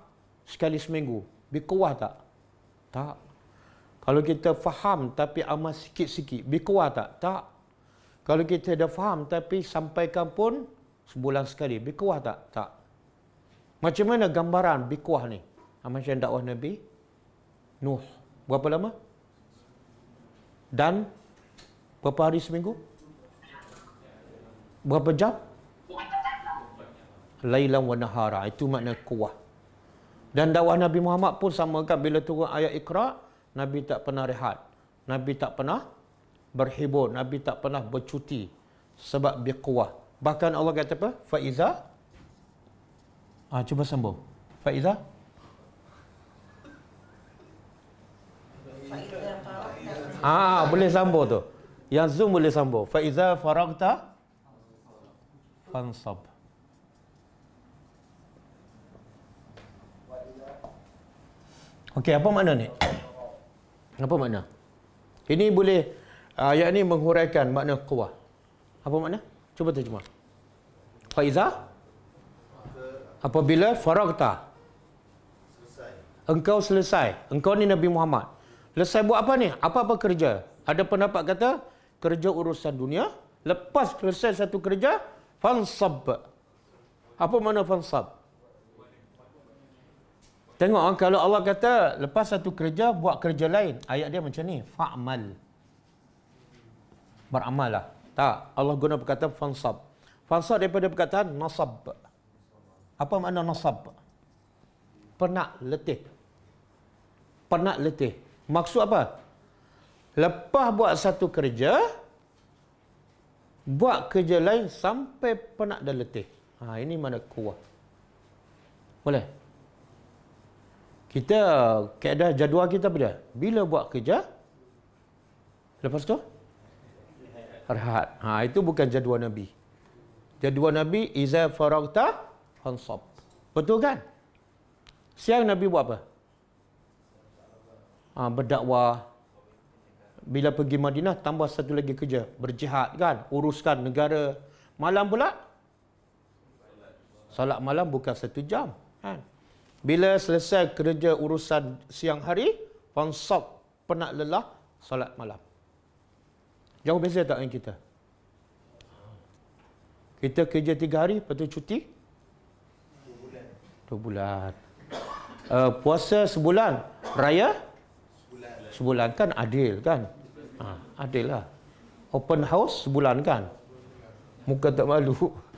sekali seminggu. Lebih tak? Tak. Kalau kita faham tapi amal sikit-sikit, lebih tak? Tak. Kalau kita dah faham tapi sampaikan pun sebulan sekali, lebih tak? Tak. Macam mana gambaran bikuah ni? Ah, macam dakwah Nabi Nuh. Berapa lama? Dan berapa hari seminggu? Berapa jam? lailan wa nahara itu makna kuah dan dakwah Nabi Muhammad pun sama kan bila turun ayat Iqra Nabi tak pernah rehat Nabi tak pernah berhibur Nabi tak pernah bercuti sebab biqwa bahkan Allah kata apa faiza ah cuba sambung faiza ah boleh sambung tu yang zoom boleh sambung faiza faragta fansab Okey, apa makna ni? Apa makna? Ini boleh ah, ayat ni menghuraikan makna kuah. Apa makna? Cuba terjemah. Faiza? Apabila faragta? Engkau selesai. Engkau ni Nabi Muhammad. Selesai buat apa ni? Apa-apa kerja? Ada pendapat kata, kerja urusan dunia. Lepas selesai satu kerja, fansab. Apa makna fansab? Tengok ah, kalau Allah kata lepas satu kerja buat kerja lain. Ayat dia macam ni, fa'mal. Beramal lah. Tak, Allah guna perkataan fansab. Fansab daripada perkataan nasab. Apa makna nasab? Pernah letih. Pernah letih. Maksud apa? Lepas buat satu kerja, buat kerja lain sampai penat dan letih. Ha, ini mana kuah. Boleh? kita keadaan jadual kita berada. Bila buat kerja? Lepas tu? Rehat. Ha, itu bukan jadual Nabi. Jadual Nabi, Iza Faragta Hansab. Betul kan? Siang Nabi buat apa? Ha, berdakwah. Bila pergi Madinah, tambah satu lagi kerja. Berjihad kan? Uruskan negara. Malam pula? Salat malam bukan satu jam. Bila selesai kerja urusan siang hari, fonsok penat lelah, solat malam. Jauh beza tak dengan kita? Kita kerja tiga hari, lepas tu cuti? Dua bulan. Dua bulan. Uh, puasa sebulan, raya? Sebulan. Sebulan kan adil kan? Ha, adil lah. Open house sebulan kan? Muka tak malu. Muka tak malu.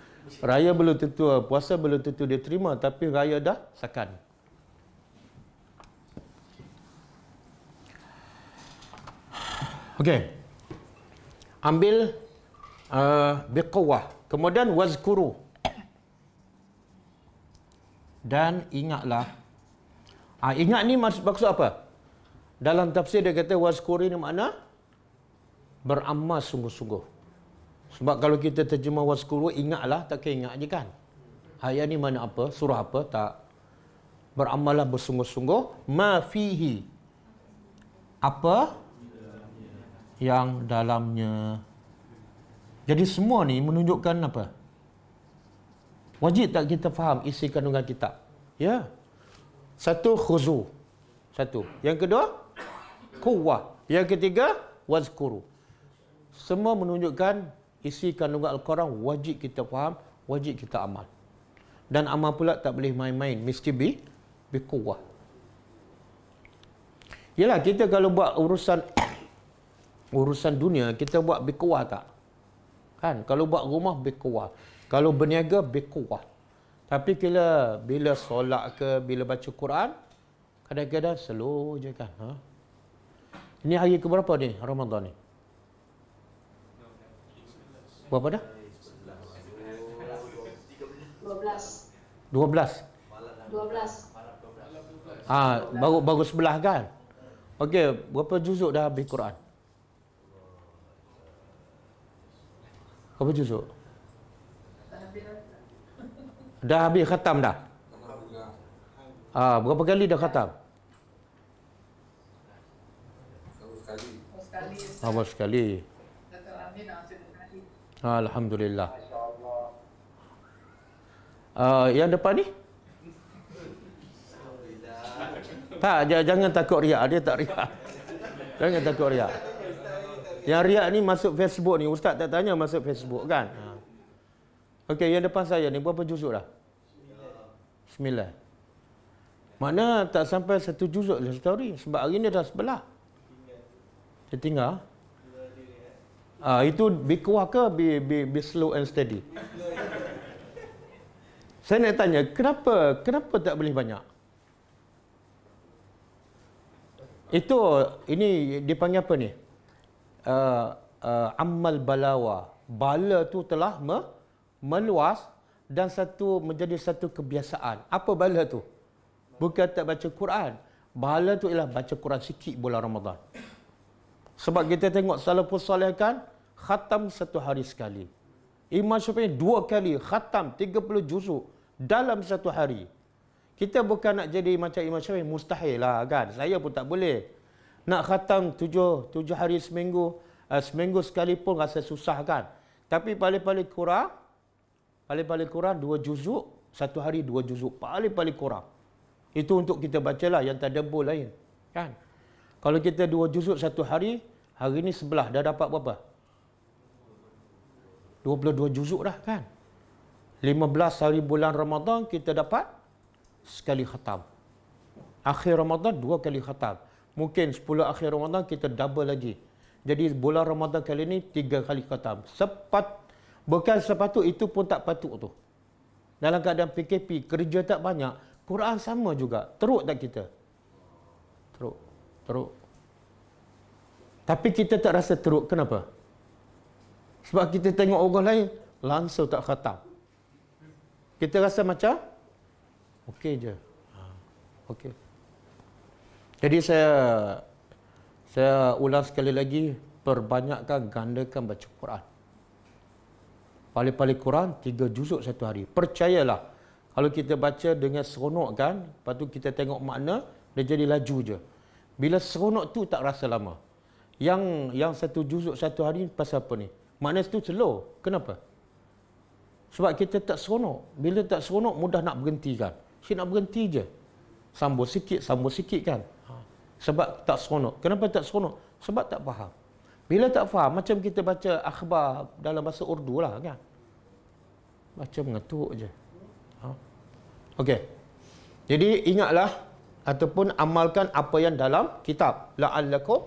Raya belum tentu, eh, puasa belum tentu dia terima tapi raya dah sakan. Okey. Ambil uh, biqawah. Kemudian wazkuru. Dan ingatlah. Ha, ingat ni maksud, maksud apa? Dalam tafsir dia kata wazkuri ni makna beramal sungguh-sungguh. Sebab kalau kita terjemah waskuru, ingatlah, tak kira ingat je kan. Hayat ni mana apa, surah apa, tak. Beramallah bersungguh-sungguh. Ma fihi. Apa? Yang dalamnya. Jadi semua ni menunjukkan apa? Wajib tak kita faham isi kandungan kitab? Ya. Satu, khuzu. Satu. Yang kedua, kuwah. Yang ketiga, wazkuru. Semua menunjukkan isi kandungan Al-Quran wajib kita faham, wajib kita amal. Dan amal pula tak boleh main-main. Mesti be, be kuah. Yalah, kita kalau buat urusan urusan dunia, kita buat be kuah tak? Kan? Kalau buat rumah, be kuah. Kalau berniaga, be kuah. Tapi kira bila solat ke, bila baca Quran, kadang-kadang slow je kan. Ha? Ini hari keberapa ni? Ramadan ni? Berapa dah? 12. 12. Ha, baru baru 11 kan? Okey, berapa juzuk dah habis Quran? Berapa juzuk? Dah habis khatam dah? ah berapa kali dah khatam? Baru sekali. Baru sekali. Ha, baru sekali. Alhamdulillah. Uh, yang depan ni? Tak, jangan takut riak. Dia tak riak. Jangan takut riak. Yang riak ni masuk Facebook ni. Ustaz tak tanya masuk Facebook kan? Okey, yang depan saya ni berapa juzuk dah? Sembilan. Mana tak sampai satu juzuk lah story. Sebab hari ni dah sebelah. Dia tinggal. Ah, itu be kuah ke be, be, be slow and steady? Saya nak tanya, kenapa kenapa tak boleh banyak? Itu, ini dipanggil apa ni? Uh, ah, uh, ah, ammal balawa. Bala tu telah me, meluas dan satu menjadi satu kebiasaan. Apa bala tu? Bukan tak baca Quran. Bala tu ialah baca Quran sikit bulan Ramadan. Sebab kita tengok salah pun kan, khatam satu hari sekali. Imam Syafi'i dua kali khatam 30 juzuk dalam satu hari. Kita bukan nak jadi macam Imam Syafi'i mustahil lah kan. Saya pun tak boleh. Nak khatam tujuh, tujuh hari seminggu, uh, seminggu pun rasa susah kan. Tapi paling-paling kurang, paling-paling kurang dua juzuk, satu hari dua juzuk, paling-paling kurang. Itu untuk kita bacalah yang tadabbur lain. Kan? Kalau kita dua juzuk satu hari, hari ini sebelah dah dapat berapa? 22 juzuk dah kan. 15 hari bulan Ramadan kita dapat sekali khatam. Akhir Ramadan dua kali khatam. Mungkin 10 akhir Ramadan kita double lagi. Jadi bulan Ramadan kali ini tiga kali khatam. Sepat bekal sepatu itu pun tak patut tu. Dalam keadaan PKP kerja tak banyak, Quran sama juga. Teruk tak kita? Teruk. Teruk. Tapi kita tak rasa teruk. Kenapa? Sebab kita tengok orang lain langsung tak khatam. Kita rasa macam okey je. Ha, okey. Jadi saya saya ulang sekali lagi perbanyakkan gandakan baca Quran. Paling-paling Quran tiga juzuk satu hari. Percayalah kalau kita baca dengan seronok kan, lepas tu kita tengok makna dia jadi laju je. Bila seronok tu tak rasa lama. Yang yang satu juzuk satu hari pasal apa ni? Maknanya itu slow. Kenapa? Sebab kita tak seronok. Bila tak seronok, mudah nak berhenti kan. Saya nak berhenti je. Sambung sikit, sambung sikit kan. Ha. Sebab tak seronok. Kenapa tak seronok? Sebab tak faham. Bila tak faham, macam kita baca akhbar dalam bahasa Urdu lah kan. Macam mengetuk je. Ha? Okey. Jadi ingatlah ataupun amalkan apa yang dalam kitab. La'allakum.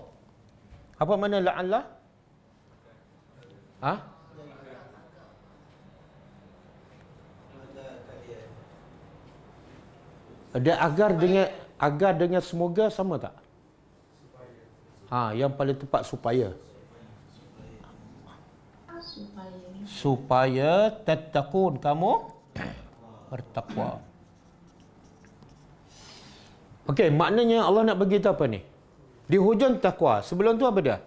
Apa mana la'allah? Ha? Ada agar dengan agar dengan semoga sama tak? Ha, yang paling tepat supaya. Supaya tetakun kamu bertakwa. Okey, maknanya Allah nak bagi tahu apa ni? Di hujung takwa, sebelum tu apa dia?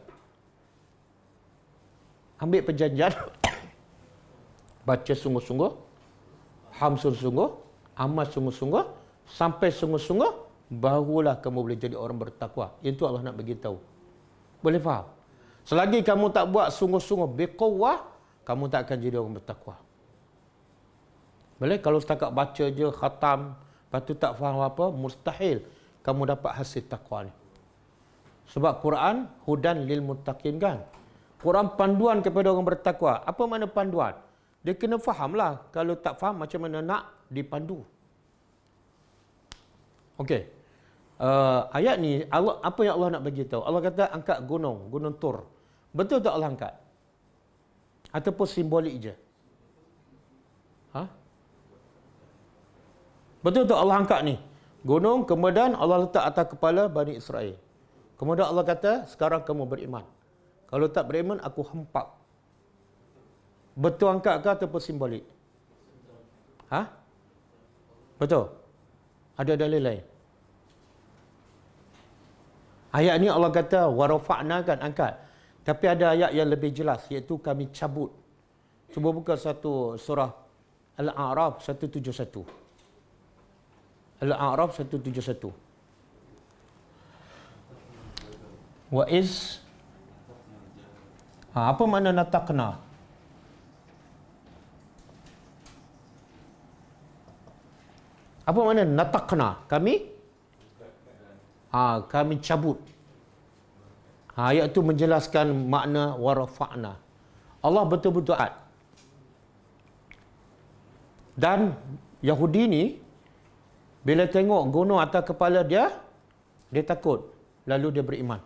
ambil perjanjian baca sungguh-sungguh hamsul sungguh amal sungguh-sungguh sampai sungguh-sungguh barulah kamu boleh jadi orang bertakwa itu Allah nak bagi tahu boleh faham selagi kamu tak buat sungguh-sungguh biqawah kamu tak akan jadi orang bertakwa boleh kalau setakat baca je khatam lepas tu tak faham apa mustahil kamu dapat hasil takwa ni sebab Quran hudan lil muttaqin kan Quran panduan kepada orang bertakwa. Apa makna panduan? Dia kena fahamlah. Kalau tak faham, macam mana nak dipandu. Okey. Uh, ayat ni, Allah, apa yang Allah nak bagi tahu? Allah kata, angkat gunung, gunung tur. Betul tak Allah angkat? Ataupun simbolik je? Ha? Betul tak Allah angkat ni? Gunung, kemudian Allah letak atas kepala Bani Israel. Kemudian Allah kata, sekarang kamu beriman. Kalau tak beriman, aku hempap. Betul angkat ke atau simbolik? Ha? Betul? Ada dalil lain? Ayat ini Allah kata, warofa'na kan angkat. Tapi ada ayat yang lebih jelas, iaitu kami cabut. Cuba buka satu surah Al-A'raf 171. Al-A'raf 171. Wa iz Ha, apa makna natakna? Apa makna natakna? Kami? Ha, kami cabut. Ha, ayat itu menjelaskan makna warafa'na. Allah betul-betul at. Dan Yahudi ni, bila tengok gunung atas kepala dia, dia takut. Lalu dia beriman.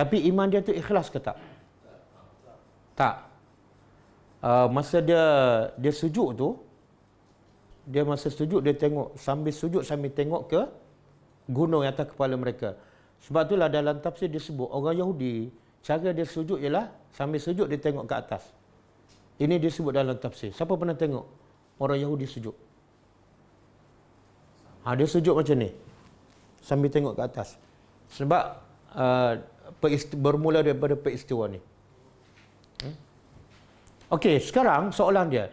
Tapi iman dia tu ikhlas ke tak? Tak. Uh, masa dia dia sujud tu dia masa sujud dia tengok sambil sujud sambil tengok ke gunung yang atas kepala mereka. Sebab itulah dalam tafsir dia sebut orang Yahudi cara dia sujud ialah sambil sujud dia tengok ke atas. Ini dia sebut dalam tafsir. Siapa pernah tengok orang Yahudi sujud? Ha, dia sujud macam ni. Sambil tengok ke atas. Sebab uh, bermula daripada peristiwa ni. Hmm? Okey, sekarang soalan dia.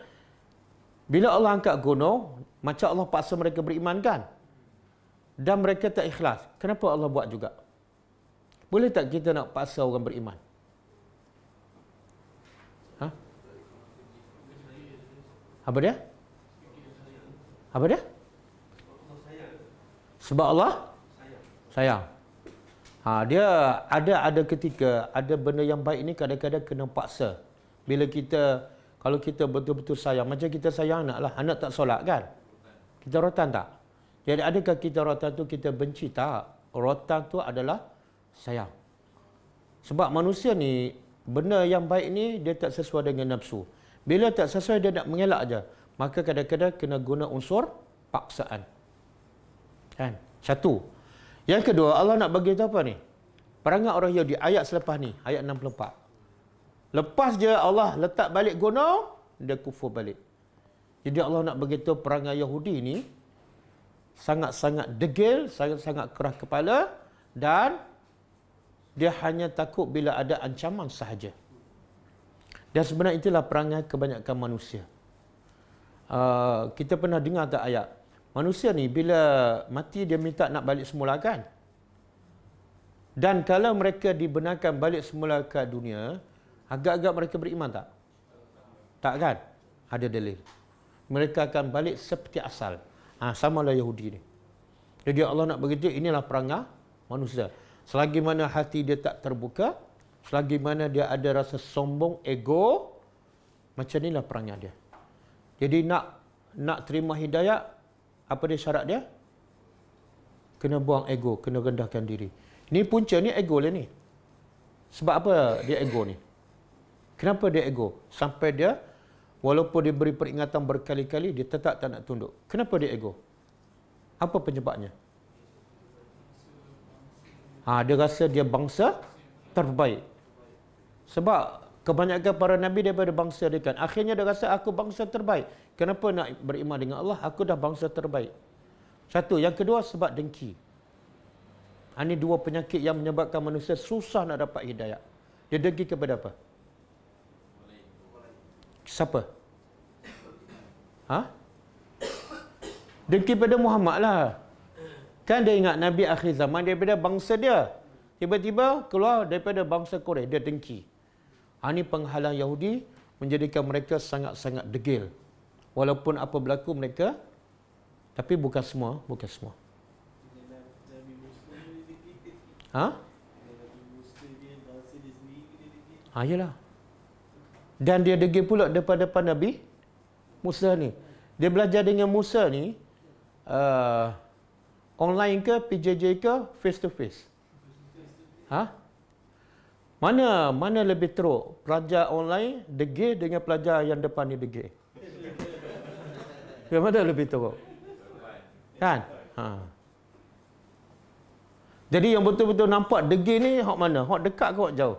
Bila Allah angkat gunung, macam Allah paksa mereka beriman kan? Dan mereka tak ikhlas. Kenapa Allah buat juga? Boleh tak kita nak paksa orang beriman? Ha? Apa dia? Apa dia? Sebab Allah Sayang. Ha, dia ada ada ketika ada benda yang baik ini kadang-kadang kena paksa. Bila kita kalau kita betul-betul sayang macam kita sayang anak lah anak tak solat kan? Kita rotan tak? Jadi adakah kita rotan tu kita benci tak? Rotan tu adalah sayang. Sebab manusia ni benda yang baik ni dia tak sesuai dengan nafsu. Bila tak sesuai dia nak mengelak aja. Maka kadang-kadang kena guna unsur paksaan. Kan? Satu. Yang kedua, Allah nak bagi tahu apa ni? Perangai orang Yahudi ayat selepas ni, ayat 64. Lepas je Allah letak balik gunung, dia kufur balik. Jadi Allah nak bagi beritahu perangai Yahudi ni sangat-sangat degil, sangat-sangat keras kepala dan dia hanya takut bila ada ancaman sahaja. Dan sebenarnya itulah perangai kebanyakan manusia. Uh, kita pernah dengar tak ayat? Manusia ni bila mati dia minta nak balik semula kan? Dan kalau mereka dibenarkan balik semula ke dunia, agak-agak mereka beriman tak? Tak kan? Ada dalil. Mereka akan balik seperti asal. Ha, sama lah Yahudi ni. Jadi Allah nak beritahu inilah perangah manusia. Selagi mana hati dia tak terbuka, selagi mana dia ada rasa sombong, ego, macam inilah perangah dia. Jadi nak nak terima hidayah, apa dia syarat dia? Kena buang ego, kena rendahkan diri. Ini punca ni ego lah ni. Sebab apa dia ego ni? Kenapa dia ego? Sampai dia, walaupun dia beri peringatan berkali-kali, dia tetap tak nak tunduk. Kenapa dia ego? Apa penyebabnya? Ha, dia rasa dia bangsa terbaik. Sebab kebanyakan para nabi daripada bangsa dia kan. Akhirnya dia rasa aku bangsa terbaik. Kenapa nak beriman dengan Allah? Aku dah bangsa terbaik. Satu. Yang kedua, sebab dengki. Ini ha, dua penyakit yang menyebabkan manusia susah nak dapat hidayah. Dia dengki kepada apa? Siapa? Ha? Dengki kepada Muhammad lah. Kan dia ingat Nabi akhir zaman daripada bangsa dia. Tiba-tiba keluar daripada bangsa Korea. Dia dengki. Ini ha, penghalang Yahudi menjadikan mereka sangat-sangat degil walaupun apa berlaku mereka tapi bukan semua bukan semua ha ha yalah dan dia degil pula depan-depan Nabi Musa ni dia belajar dengan Musa ni uh, online ke PJJ ke face to face ha mana mana lebih teruk pelajar online degil dengan pelajar yang depan ni degil yang mana lebih teruk? Kan? Ha. Jadi yang betul-betul nampak degi ni hak mana? Hak dekat ke hak jauh?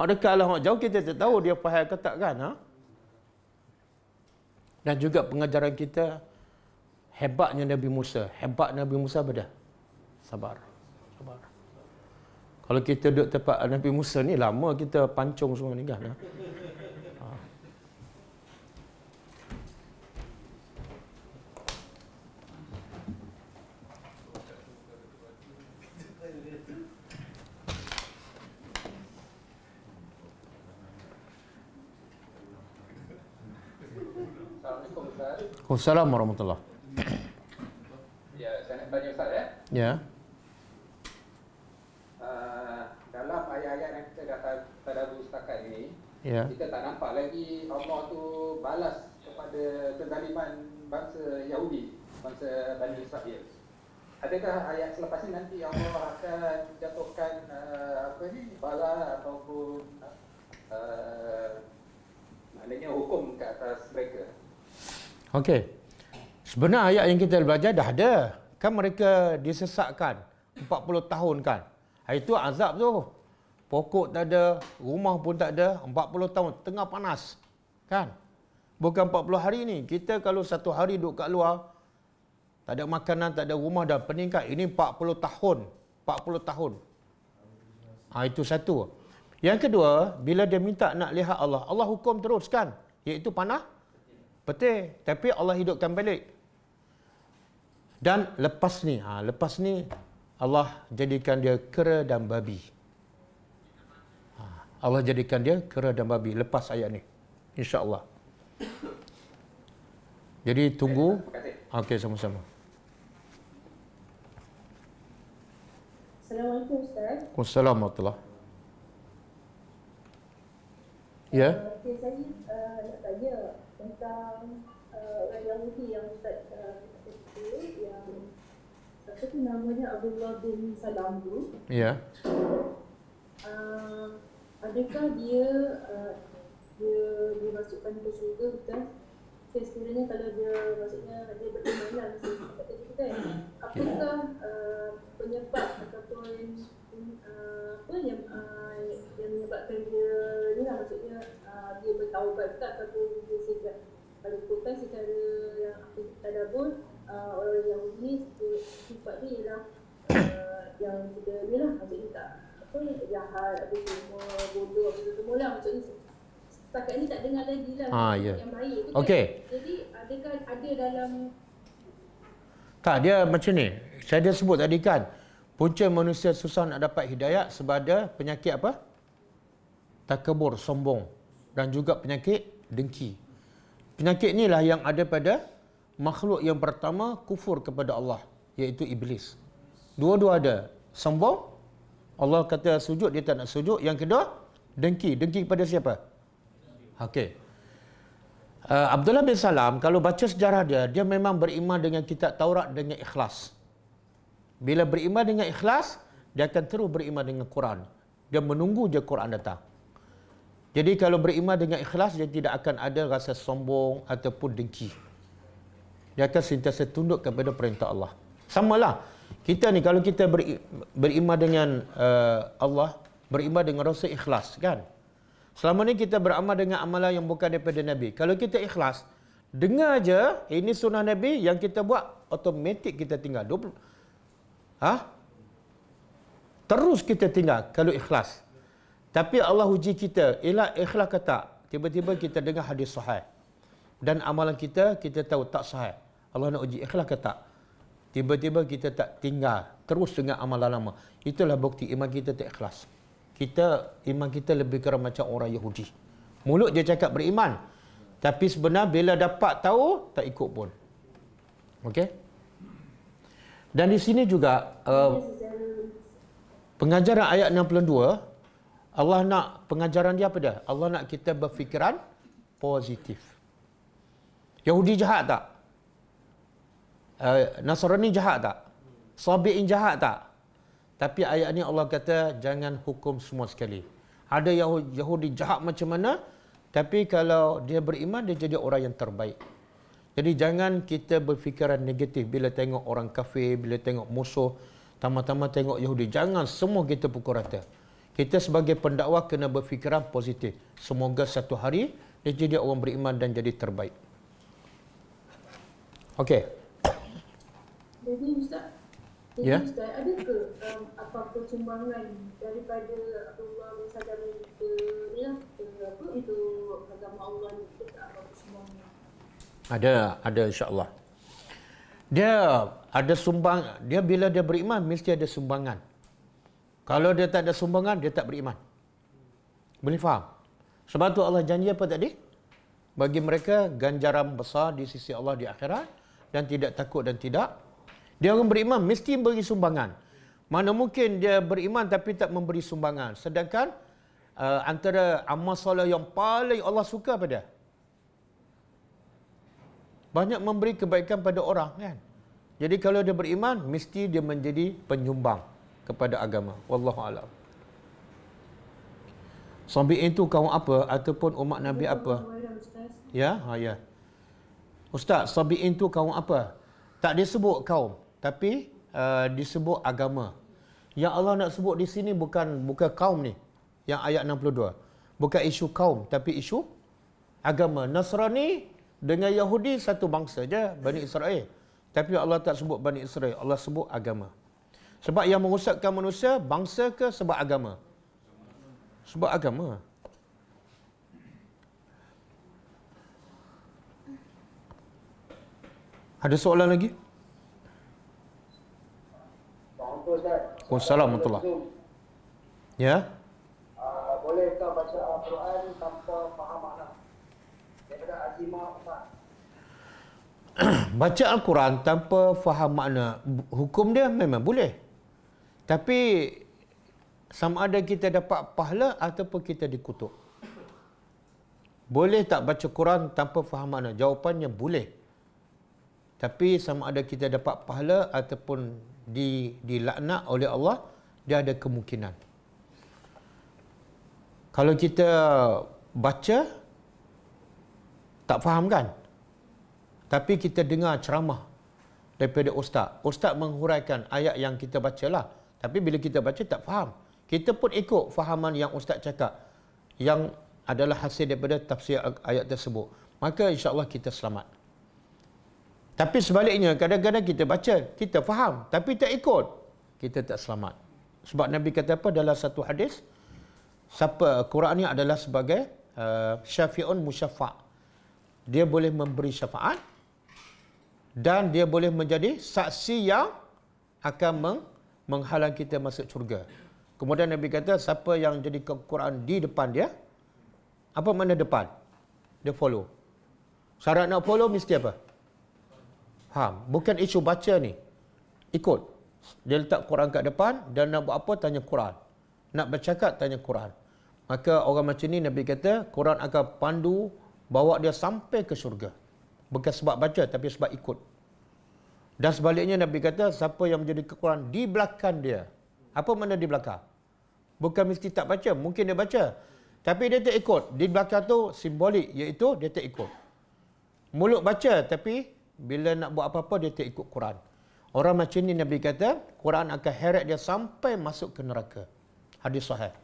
Hak dekat lah hak jauh kita tak tahu dia faham ke tak kan? Ha? Dan juga pengajaran kita hebatnya Nabi Musa. Hebat Nabi Musa apa Sabar. Sabar. Kalau kita duduk tempat Nabi Musa ni lama kita pancung semua ni kan? Ha? Assalamualaikum warahmatullahi Ya, saya nak tanya Ustaz eh? ya. Ya. Uh, dalam ayat-ayat yang kita dah tadabu setakat ini, ya. kita tak nampak lagi Allah tu balas kepada kezaliman bangsa Yahudi, bangsa Bani Israel. Adakah ayat selepas ini nanti Allah akan jatuhkan uh, apa ni bala ataupun uh, maknanya hukum ke atas mereka? Okey. sebenarnya ayat yang kita belajar dah ada. Kan mereka disesatkan 40 tahun kan. Itu azab tu. Pokok tak ada, rumah pun tak ada, 40 tahun tengah panas. Kan? Bukan 40 hari ni. Kita kalau satu hari duduk kat luar, tak ada makanan, tak ada rumah dah peningkat. Ini 40 tahun. 40 tahun. Ha, itu satu. Yang kedua, bila dia minta nak lihat Allah, Allah hukum terus kan? Iaitu panah? Betul. Tapi Allah hidupkan balik. Dan lepas ni, ha, lepas ni Allah jadikan dia kera dan babi. Ha, Allah jadikan dia kera dan babi lepas ayat ni. InsyaAllah. Jadi tunggu. Okey, sama-sama. Assalamualaikum Ustaz. Assalamualaikum. Eh, ya. Yeah. saya eh, nak tanya tentang uh, orang Yahudi yang kita cerita uh, yang apa namanya Abdullah bin Salam tu. Ya. Yeah. Uh, adakah dia uh, dia dimasukkan ke syurga betul? Saya sekiranya kalau dia maksudnya dia berkemalan lah, saya kata kita kan. Apakah uh, penyebab ataupun apa yang uh, yang menyebabkan dia ni lah maksudnya ah, dia bertaubat tak ataupun dia sejak pada kutan yang aku pun ah, orang yang ni sifat dia ni lah maksudnya tak apa ni jahat apa semua bodoh apa semua lah maksudnya setakat ni tak dengar lagi lah ya. yang baik tu kan? jadi adakah ada dalam tak dia macam ni saya dah sebut tadi kan Punca manusia susah nak dapat hidayah sebab ada penyakit apa? Takabur, sombong. Dan juga penyakit dengki. Penyakit inilah yang ada pada makhluk yang pertama kufur kepada Allah. Iaitu Iblis. Dua-dua ada. Sombong. Allah kata sujud, dia tak nak sujud. Yang kedua, dengki. Dengki kepada siapa? Okey. Uh, Abdullah bin Salam, kalau baca sejarah dia, dia memang beriman dengan kitab Taurat dengan Ikhlas. Bila beriman dengan ikhlas, dia akan terus beriman dengan Quran. Dia menunggu je Quran datang. Jadi kalau beriman dengan ikhlas, dia tidak akan ada rasa sombong ataupun dengki. Dia akan sentiasa tunduk kepada perintah Allah. Sama lah. Kita ni kalau kita beri, beriman dengan uh, Allah, beriman dengan rasa ikhlas kan? Selama ni kita beramal dengan amalan yang bukan daripada Nabi. Kalau kita ikhlas, dengar aja ini sunnah Nabi yang kita buat, otomatik kita tinggal. Ha? Terus kita tinggal kalau ikhlas. Tapi Allah uji kita. Ialah ikhlas kata. Tiba-tiba kita dengar hadis sahih. Dan amalan kita, kita tahu tak sahih. Allah nak uji ikhlas kata. Tiba-tiba kita tak tinggal. Terus dengan amalan lama. Itulah bukti iman kita tak ikhlas. Kita, iman kita lebih kurang macam orang Yahudi. Mulut dia cakap beriman. Tapi sebenarnya bila dapat tahu, tak ikut pun. Okey? Dan di sini juga uh, pengajaran ayat 62 Allah nak pengajaran dia apa dia? Allah nak kita berfikiran positif. Yahudi jahat tak? Uh, Nasrani jahat tak? Sabi'in jahat tak? Tapi ayat ini Allah kata jangan hukum semua sekali. Ada Yahudi jahat macam mana? Tapi kalau dia beriman dia jadi orang yang terbaik. Jadi jangan kita berfikiran negatif bila tengok orang kafir, bila tengok musuh, tamat-tamat tengok Yahudi. Jangan semua kita pukul rata. Kita sebagai pendakwah kena berfikiran positif. Semoga satu hari dia jadi orang beriman dan jadi terbaik. Okey. Jadi Ustaz, jadi yeah? Ustaz, ada ke um, apa pertumbangan daripada Allah bin Sadam ke, ya, kita apa, untuk agama Allah ni? Ada apa pertumbangan? Ada, ada insyaAllah. Dia ada sumbang, dia bila dia beriman, mesti ada sumbangan. Kalau dia tak ada sumbangan, dia tak beriman. Boleh faham? Sebab tu Allah janji apa tadi? Bagi mereka ganjaran besar di sisi Allah di akhirat dan tidak takut dan tidak. Dia orang beriman mesti beri sumbangan. Mana mungkin dia beriman tapi tak memberi sumbangan. Sedangkan uh, antara amal soleh yang paling Allah suka pada dia banyak memberi kebaikan pada orang kan jadi kalau dia beriman mesti dia menjadi penyumbang kepada agama wallahu alam sambil itu kaum apa ataupun umat nabi apa ya ha ya ustaz sabiin itu kaum apa tak disebut kaum tapi uh, disebut agama yang Allah nak sebut di sini bukan bukan kaum ni yang ayat 62 bukan isu kaum tapi isu agama nasrani dengan Yahudi satu bangsa je Bani Israel. Tapi Allah tak sebut Bani Israel, Allah sebut agama. Sebab yang mengusatkan manusia bangsa ke sebab agama? Sebab agama. Ada soalan lagi? Assalamualaikum. Ya. Yeah. baca Al-Quran tanpa faham makna hukum dia memang boleh. Tapi sama ada kita dapat pahala ataupun kita dikutuk. Boleh tak baca Quran tanpa faham makna? Jawapannya boleh. Tapi sama ada kita dapat pahala ataupun di dilaknat oleh Allah, dia ada kemungkinan. Kalau kita baca tak faham kan? Tapi kita dengar ceramah daripada ustaz. Ustaz menghuraikan ayat yang kita bacalah. Tapi bila kita baca tak faham. Kita pun ikut fahaman yang ustaz cakap. Yang adalah hasil daripada tafsir ayat tersebut. Maka insyaAllah kita selamat. Tapi sebaliknya kadang-kadang kita baca, kita faham. Tapi tak ikut. Kita tak selamat. Sebab Nabi kata apa dalam satu hadis? Siapa Quran ni adalah sebagai uh, syafi'un musyafa' Dia boleh memberi syafaat dan dia boleh menjadi saksi yang akan meng- menghalang kita masuk syurga. Kemudian Nabi kata siapa yang jadi Quran di depan dia? Apa mana depan? Dia follow. Syarat nak follow mesti apa? Ha, bukan isu baca ni. Ikut. Dia letak Quran kat depan dan nak buat apa tanya Quran. Nak bercakap tanya Quran. Maka orang macam ni Nabi kata Quran akan pandu bawa dia sampai ke syurga bukan sebab baca tapi sebab ikut. Dan sebaliknya Nabi kata siapa yang menjadi kekurangan di belakang dia. Apa mana di belakang? Bukan mesti tak baca, mungkin dia baca. Tapi dia tak ikut. Di belakang tu simbolik iaitu dia tak ikut. Mulut baca tapi bila nak buat apa-apa dia tak ikut Quran. Orang macam ni Nabi kata Quran akan heret dia sampai masuk ke neraka. Hadis sahih.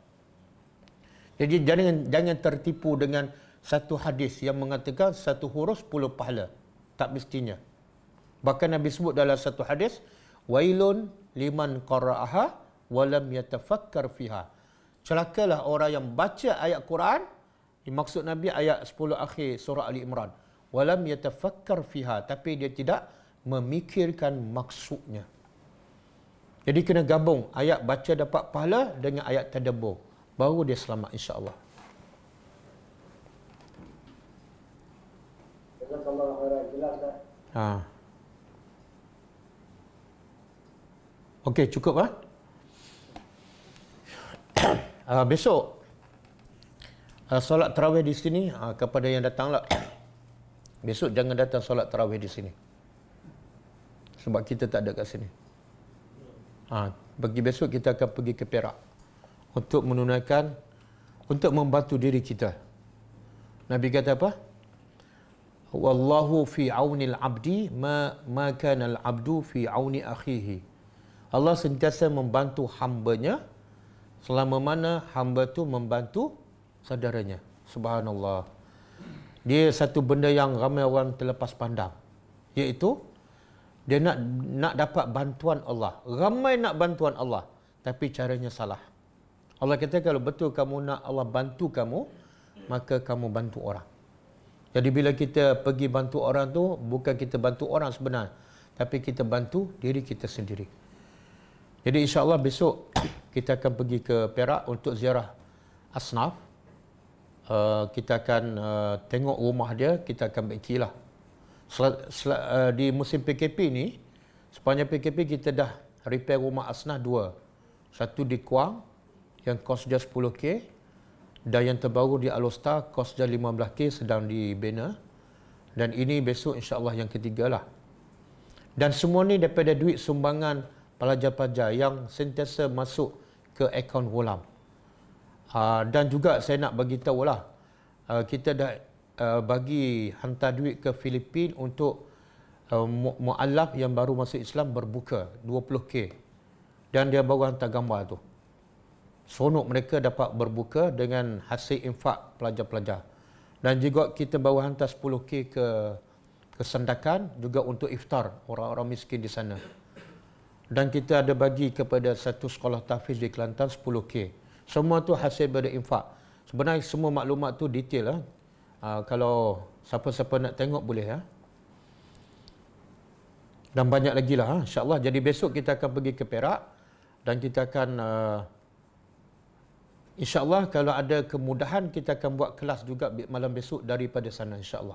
Jadi jangan jangan tertipu dengan satu hadis yang mengatakan satu huruf sepuluh pahala. Tak mestinya. Bahkan Nabi sebut dalam satu hadis, Wailun liman qara'aha walam yatafakkar fiha. Celakalah orang yang baca ayat Quran, maksud Nabi ayat sepuluh akhir surah Ali Imran. Walam yatafakkar fiha. Tapi dia tidak memikirkan maksudnya. Jadi kena gabung ayat baca dapat pahala dengan ayat tadabur. Baru dia selamat insya-Allah. Kan. Ha. Okey, cukup lah. ah. Ha? uh, besok uh, solat tarawih di sini uh, kepada yang datanglah. besok jangan datang solat tarawih di sini. Sebab kita tak ada kat sini. Ha, bagi besok kita akan pergi ke Perak untuk menunaikan untuk membantu diri kita. Nabi kata apa? wallahu fi auni al-abdi ma ma kana al-abdu fi auni akhihi Allah sentiasa membantu hambanya selama mana hamba tu membantu saudaranya subhanallah dia satu benda yang ramai orang terlepas pandang iaitu dia nak nak dapat bantuan Allah ramai nak bantuan Allah tapi caranya salah Allah kata kalau betul kamu nak Allah bantu kamu maka kamu bantu orang jadi bila kita pergi bantu orang tu bukan kita bantu orang sebenar tapi kita bantu diri kita sendiri. Jadi insya-Allah besok kita akan pergi ke Perak untuk ziarah asnaf. Uh, kita akan uh, tengok rumah dia, kita akan bekilah. Sel- sel- uh, di musim PKP ni sepanjang PKP kita dah repair rumah asnaf dua. Satu di Kuang yang kos dia 10k, dan yang terbaru di Alostar kos dia 15k sedang dibina. Dan ini besok insya-Allah yang ketiga lah. Dan semua ni daripada duit sumbangan pelajar-pelajar yang sentiasa masuk ke akaun Wolam. Ah, dan juga saya nak bagi tahu lah ah, kita dah ah, bagi hantar duit ke Filipin untuk mualaf yang baru masuk Islam berbuka 20k. Dan dia baru hantar gambar tu sonok mereka dapat berbuka dengan hasil infak pelajar-pelajar. Dan juga kita bawa hantar 10K ke kesendakan juga untuk iftar orang-orang miskin di sana. Dan kita ada bagi kepada satu sekolah tahfiz di Kelantan 10K. Semua tu hasil berada infak. Sebenarnya semua maklumat tu detail. lah Uh, kalau siapa-siapa nak tengok boleh. Eh? Dan banyak lagi lah. Eh? InsyaAllah jadi besok kita akan pergi ke Perak. Dan kita akan... Uh, InsyaAllah kalau ada kemudahan kita akan buat kelas juga malam besok daripada sana insyaAllah.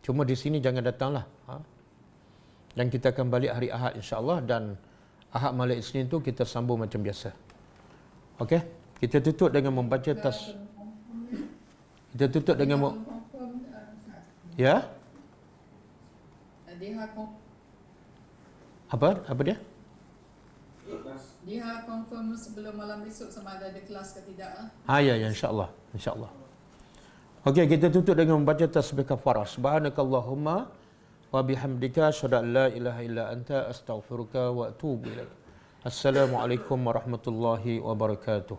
Cuma di sini jangan datanglah. Ha? Dan kita akan balik hari Ahad insyaAllah dan Ahad malam Isnin tu kita sambung macam biasa. Okey? Kita tutup dengan membaca tas. Kita tutup dengan mu- Ya? Apa? Apa dia? Apa dia? Dia confirm sebelum malam esok sama ada ada kelas ke tidak ah. Ha ya ya insyaallah. Insyaallah. Okey kita tutup dengan membaca tasbih kafarah. Subhanakallahumma wa bihamdika syada la ilaha illa anta astaghfiruka wa atubu ilaik. Assalamualaikum warahmatullahi wabarakatuh.